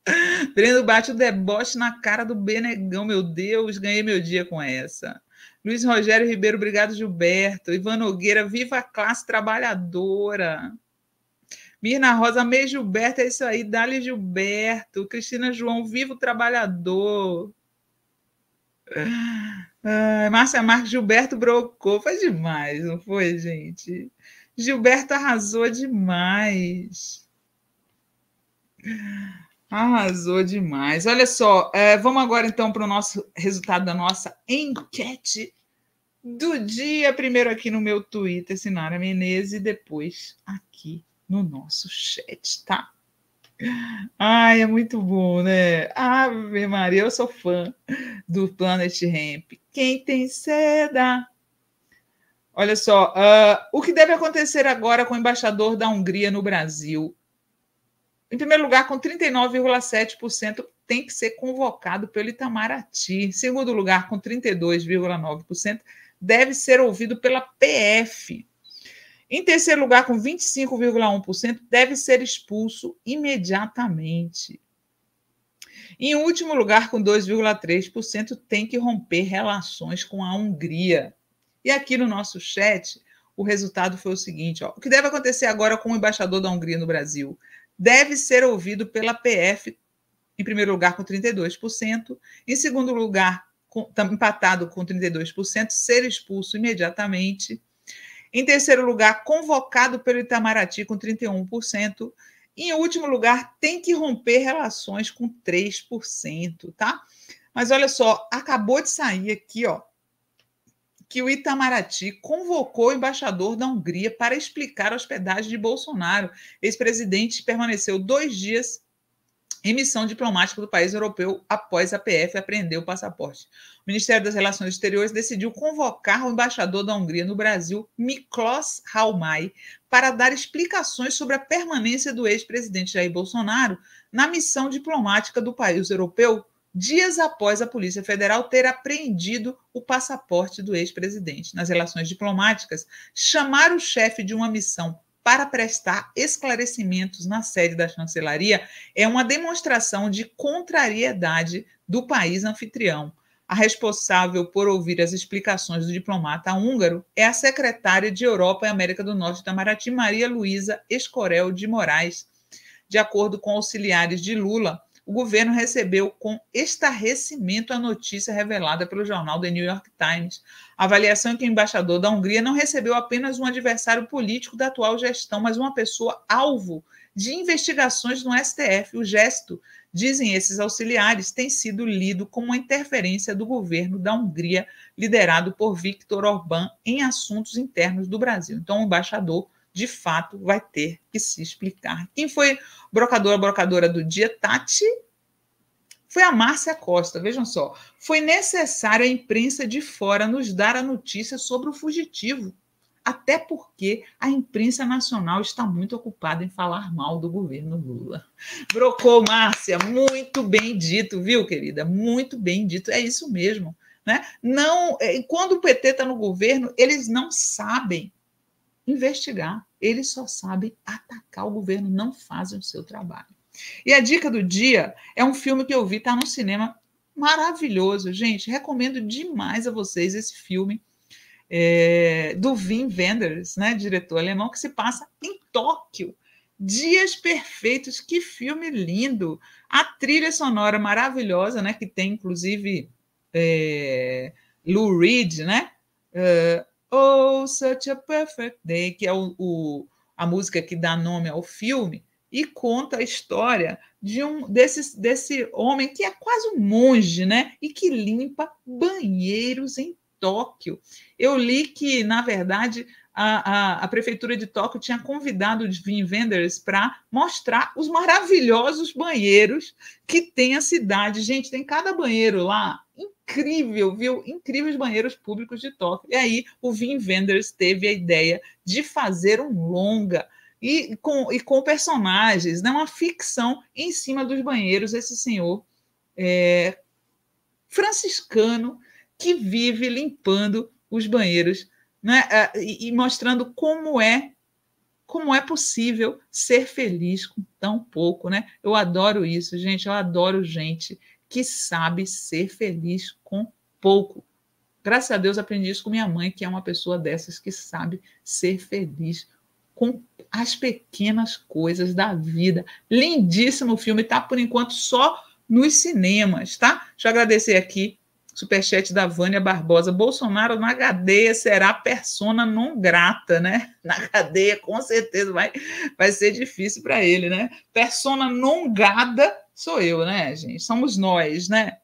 Speaker 1: Breno bate o deboche na cara do Benegão, meu Deus, ganhei meu dia com essa. Luiz Rogério Ribeiro, obrigado, Gilberto. Ivan Nogueira, viva a classe trabalhadora. Mirna Rosa, amei Gilberto, é isso aí, Dali Gilberto. Cristina João, viva o trabalhador. Ah, Márcia Marques, Gilberto brocou, foi demais, não foi, gente? Gilberto arrasou demais. Arrasou demais. Olha só, é, vamos agora então para o nosso resultado da nossa enquete do dia. Primeiro aqui no meu Twitter, Sinara Menezes, e depois aqui no nosso chat, tá? Ai, é muito bom, né? Ave Maria, eu sou fã do Planet Ramp. Quem tem seda? Olha só, uh, o que deve acontecer agora com o embaixador da Hungria no Brasil? Em primeiro lugar, com 39,7%, tem que ser convocado pelo Itamaraty. Em segundo lugar, com 32,9%, deve ser ouvido pela PF. Em terceiro lugar, com 25,1%, deve ser expulso imediatamente. Em último lugar, com 2,3%, tem que romper relações com a Hungria. E aqui no nosso chat, o resultado foi o seguinte: ó, o que deve acontecer agora com o embaixador da Hungria no Brasil? deve ser ouvido pela PF, em primeiro lugar, com 32%, em segundo lugar, com, empatado com 32%, ser expulso imediatamente. Em terceiro lugar, convocado pelo Itamaraty com 31%. E, em último lugar, tem que romper relações com 3%, tá? Mas olha só, acabou de sair aqui, ó, que o Itamaraty convocou o embaixador da Hungria para explicar a hospedagem de Bolsonaro. Ex-presidente permaneceu dois dias em missão diplomática do país europeu após a PF apreender o passaporte. O Ministério das Relações Exteriores decidiu convocar o embaixador da Hungria no Brasil, Miklos Raumai, para dar explicações sobre a permanência do ex-presidente Jair Bolsonaro na missão diplomática do país europeu dias após a Polícia Federal ter apreendido o passaporte do ex-presidente. Nas relações diplomáticas, chamar o chefe de uma missão para prestar esclarecimentos na sede da chancelaria é uma demonstração de contrariedade do país anfitrião. A responsável por ouvir as explicações do diplomata húngaro é a secretária de Europa e América do Norte da Maria Luísa Escorel de Moraes. De acordo com auxiliares de Lula, o governo recebeu com estarrecimento a notícia revelada pelo jornal The New York Times. A avaliação é que o embaixador da Hungria não recebeu apenas um adversário político da atual gestão, mas uma pessoa alvo de investigações no STF. O gesto, dizem esses auxiliares, tem sido lido como uma interferência do governo da Hungria, liderado por Viktor Orbán, em assuntos internos do Brasil. Então, o embaixador de fato vai ter que se explicar. Quem foi brocadora, brocadora do dia, Tati? Foi a Márcia Costa, vejam só. Foi necessário a imprensa de fora nos dar a notícia sobre o fugitivo, até porque a imprensa nacional está muito ocupada em falar mal do governo Lula. Brocou, Márcia, muito bem dito, viu, querida? Muito bem dito, é isso mesmo. Né? Não, eh, quando o PT está no governo, eles não sabem investigar. Eles só sabem atacar o governo, não fazem o seu trabalho. E a dica do dia é um filme que eu vi, está no cinema, maravilhoso, gente. Recomendo demais a vocês esse filme é, do Wim Wenders, né, diretor alemão, que se passa em Tóquio. Dias Perfeitos, que filme lindo! A trilha sonora maravilhosa, né? Que tem, inclusive, é, Lou Reed, né? Uh, Oh, such a perfect day, que é o, o, a música que dá nome ao filme, e conta a história de um desse, desse homem que é quase um monge, né? E que limpa banheiros em Tóquio. Eu li que, na verdade, a, a, a prefeitura de Tóquio tinha convidado os Vin Vendors para mostrar os maravilhosos banheiros que tem a cidade. Gente, tem cada banheiro lá incrível, viu? Incríveis banheiros públicos de Tóquio. E aí o Vin Wenders teve a ideia de fazer um longa e com, e com personagens, né? uma ficção em cima dos banheiros, esse senhor é, franciscano que vive limpando os banheiros né? É, e, e mostrando como é como é possível ser feliz com tão pouco, né? Eu adoro isso, gente. Eu adoro gente que sabe ser feliz com pouco. Graças a Deus aprendi isso com minha mãe, que é uma pessoa dessas que sabe ser feliz com as pequenas coisas da vida. Lindíssimo filme, tá por enquanto só nos cinemas, tá? Deixa eu agradecer aqui superchat da Vânia Barbosa. Bolsonaro na cadeia será persona não grata, né? Na cadeia, com certeza, vai, vai ser difícil para ele, né? Persona non gada Sou eu, né, gente? Somos nós, né?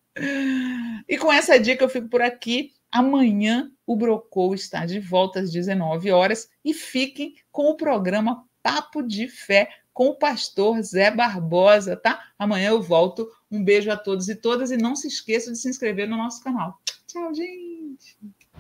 Speaker 1: E com essa dica eu fico por aqui. Amanhã o Brocou está de volta às 19 horas e fiquem com o programa Papo de Fé com o pastor Zé Barbosa, tá? Amanhã eu volto. Um beijo a todos e todas e não se esqueça de se inscrever no nosso canal. Tchau, gente.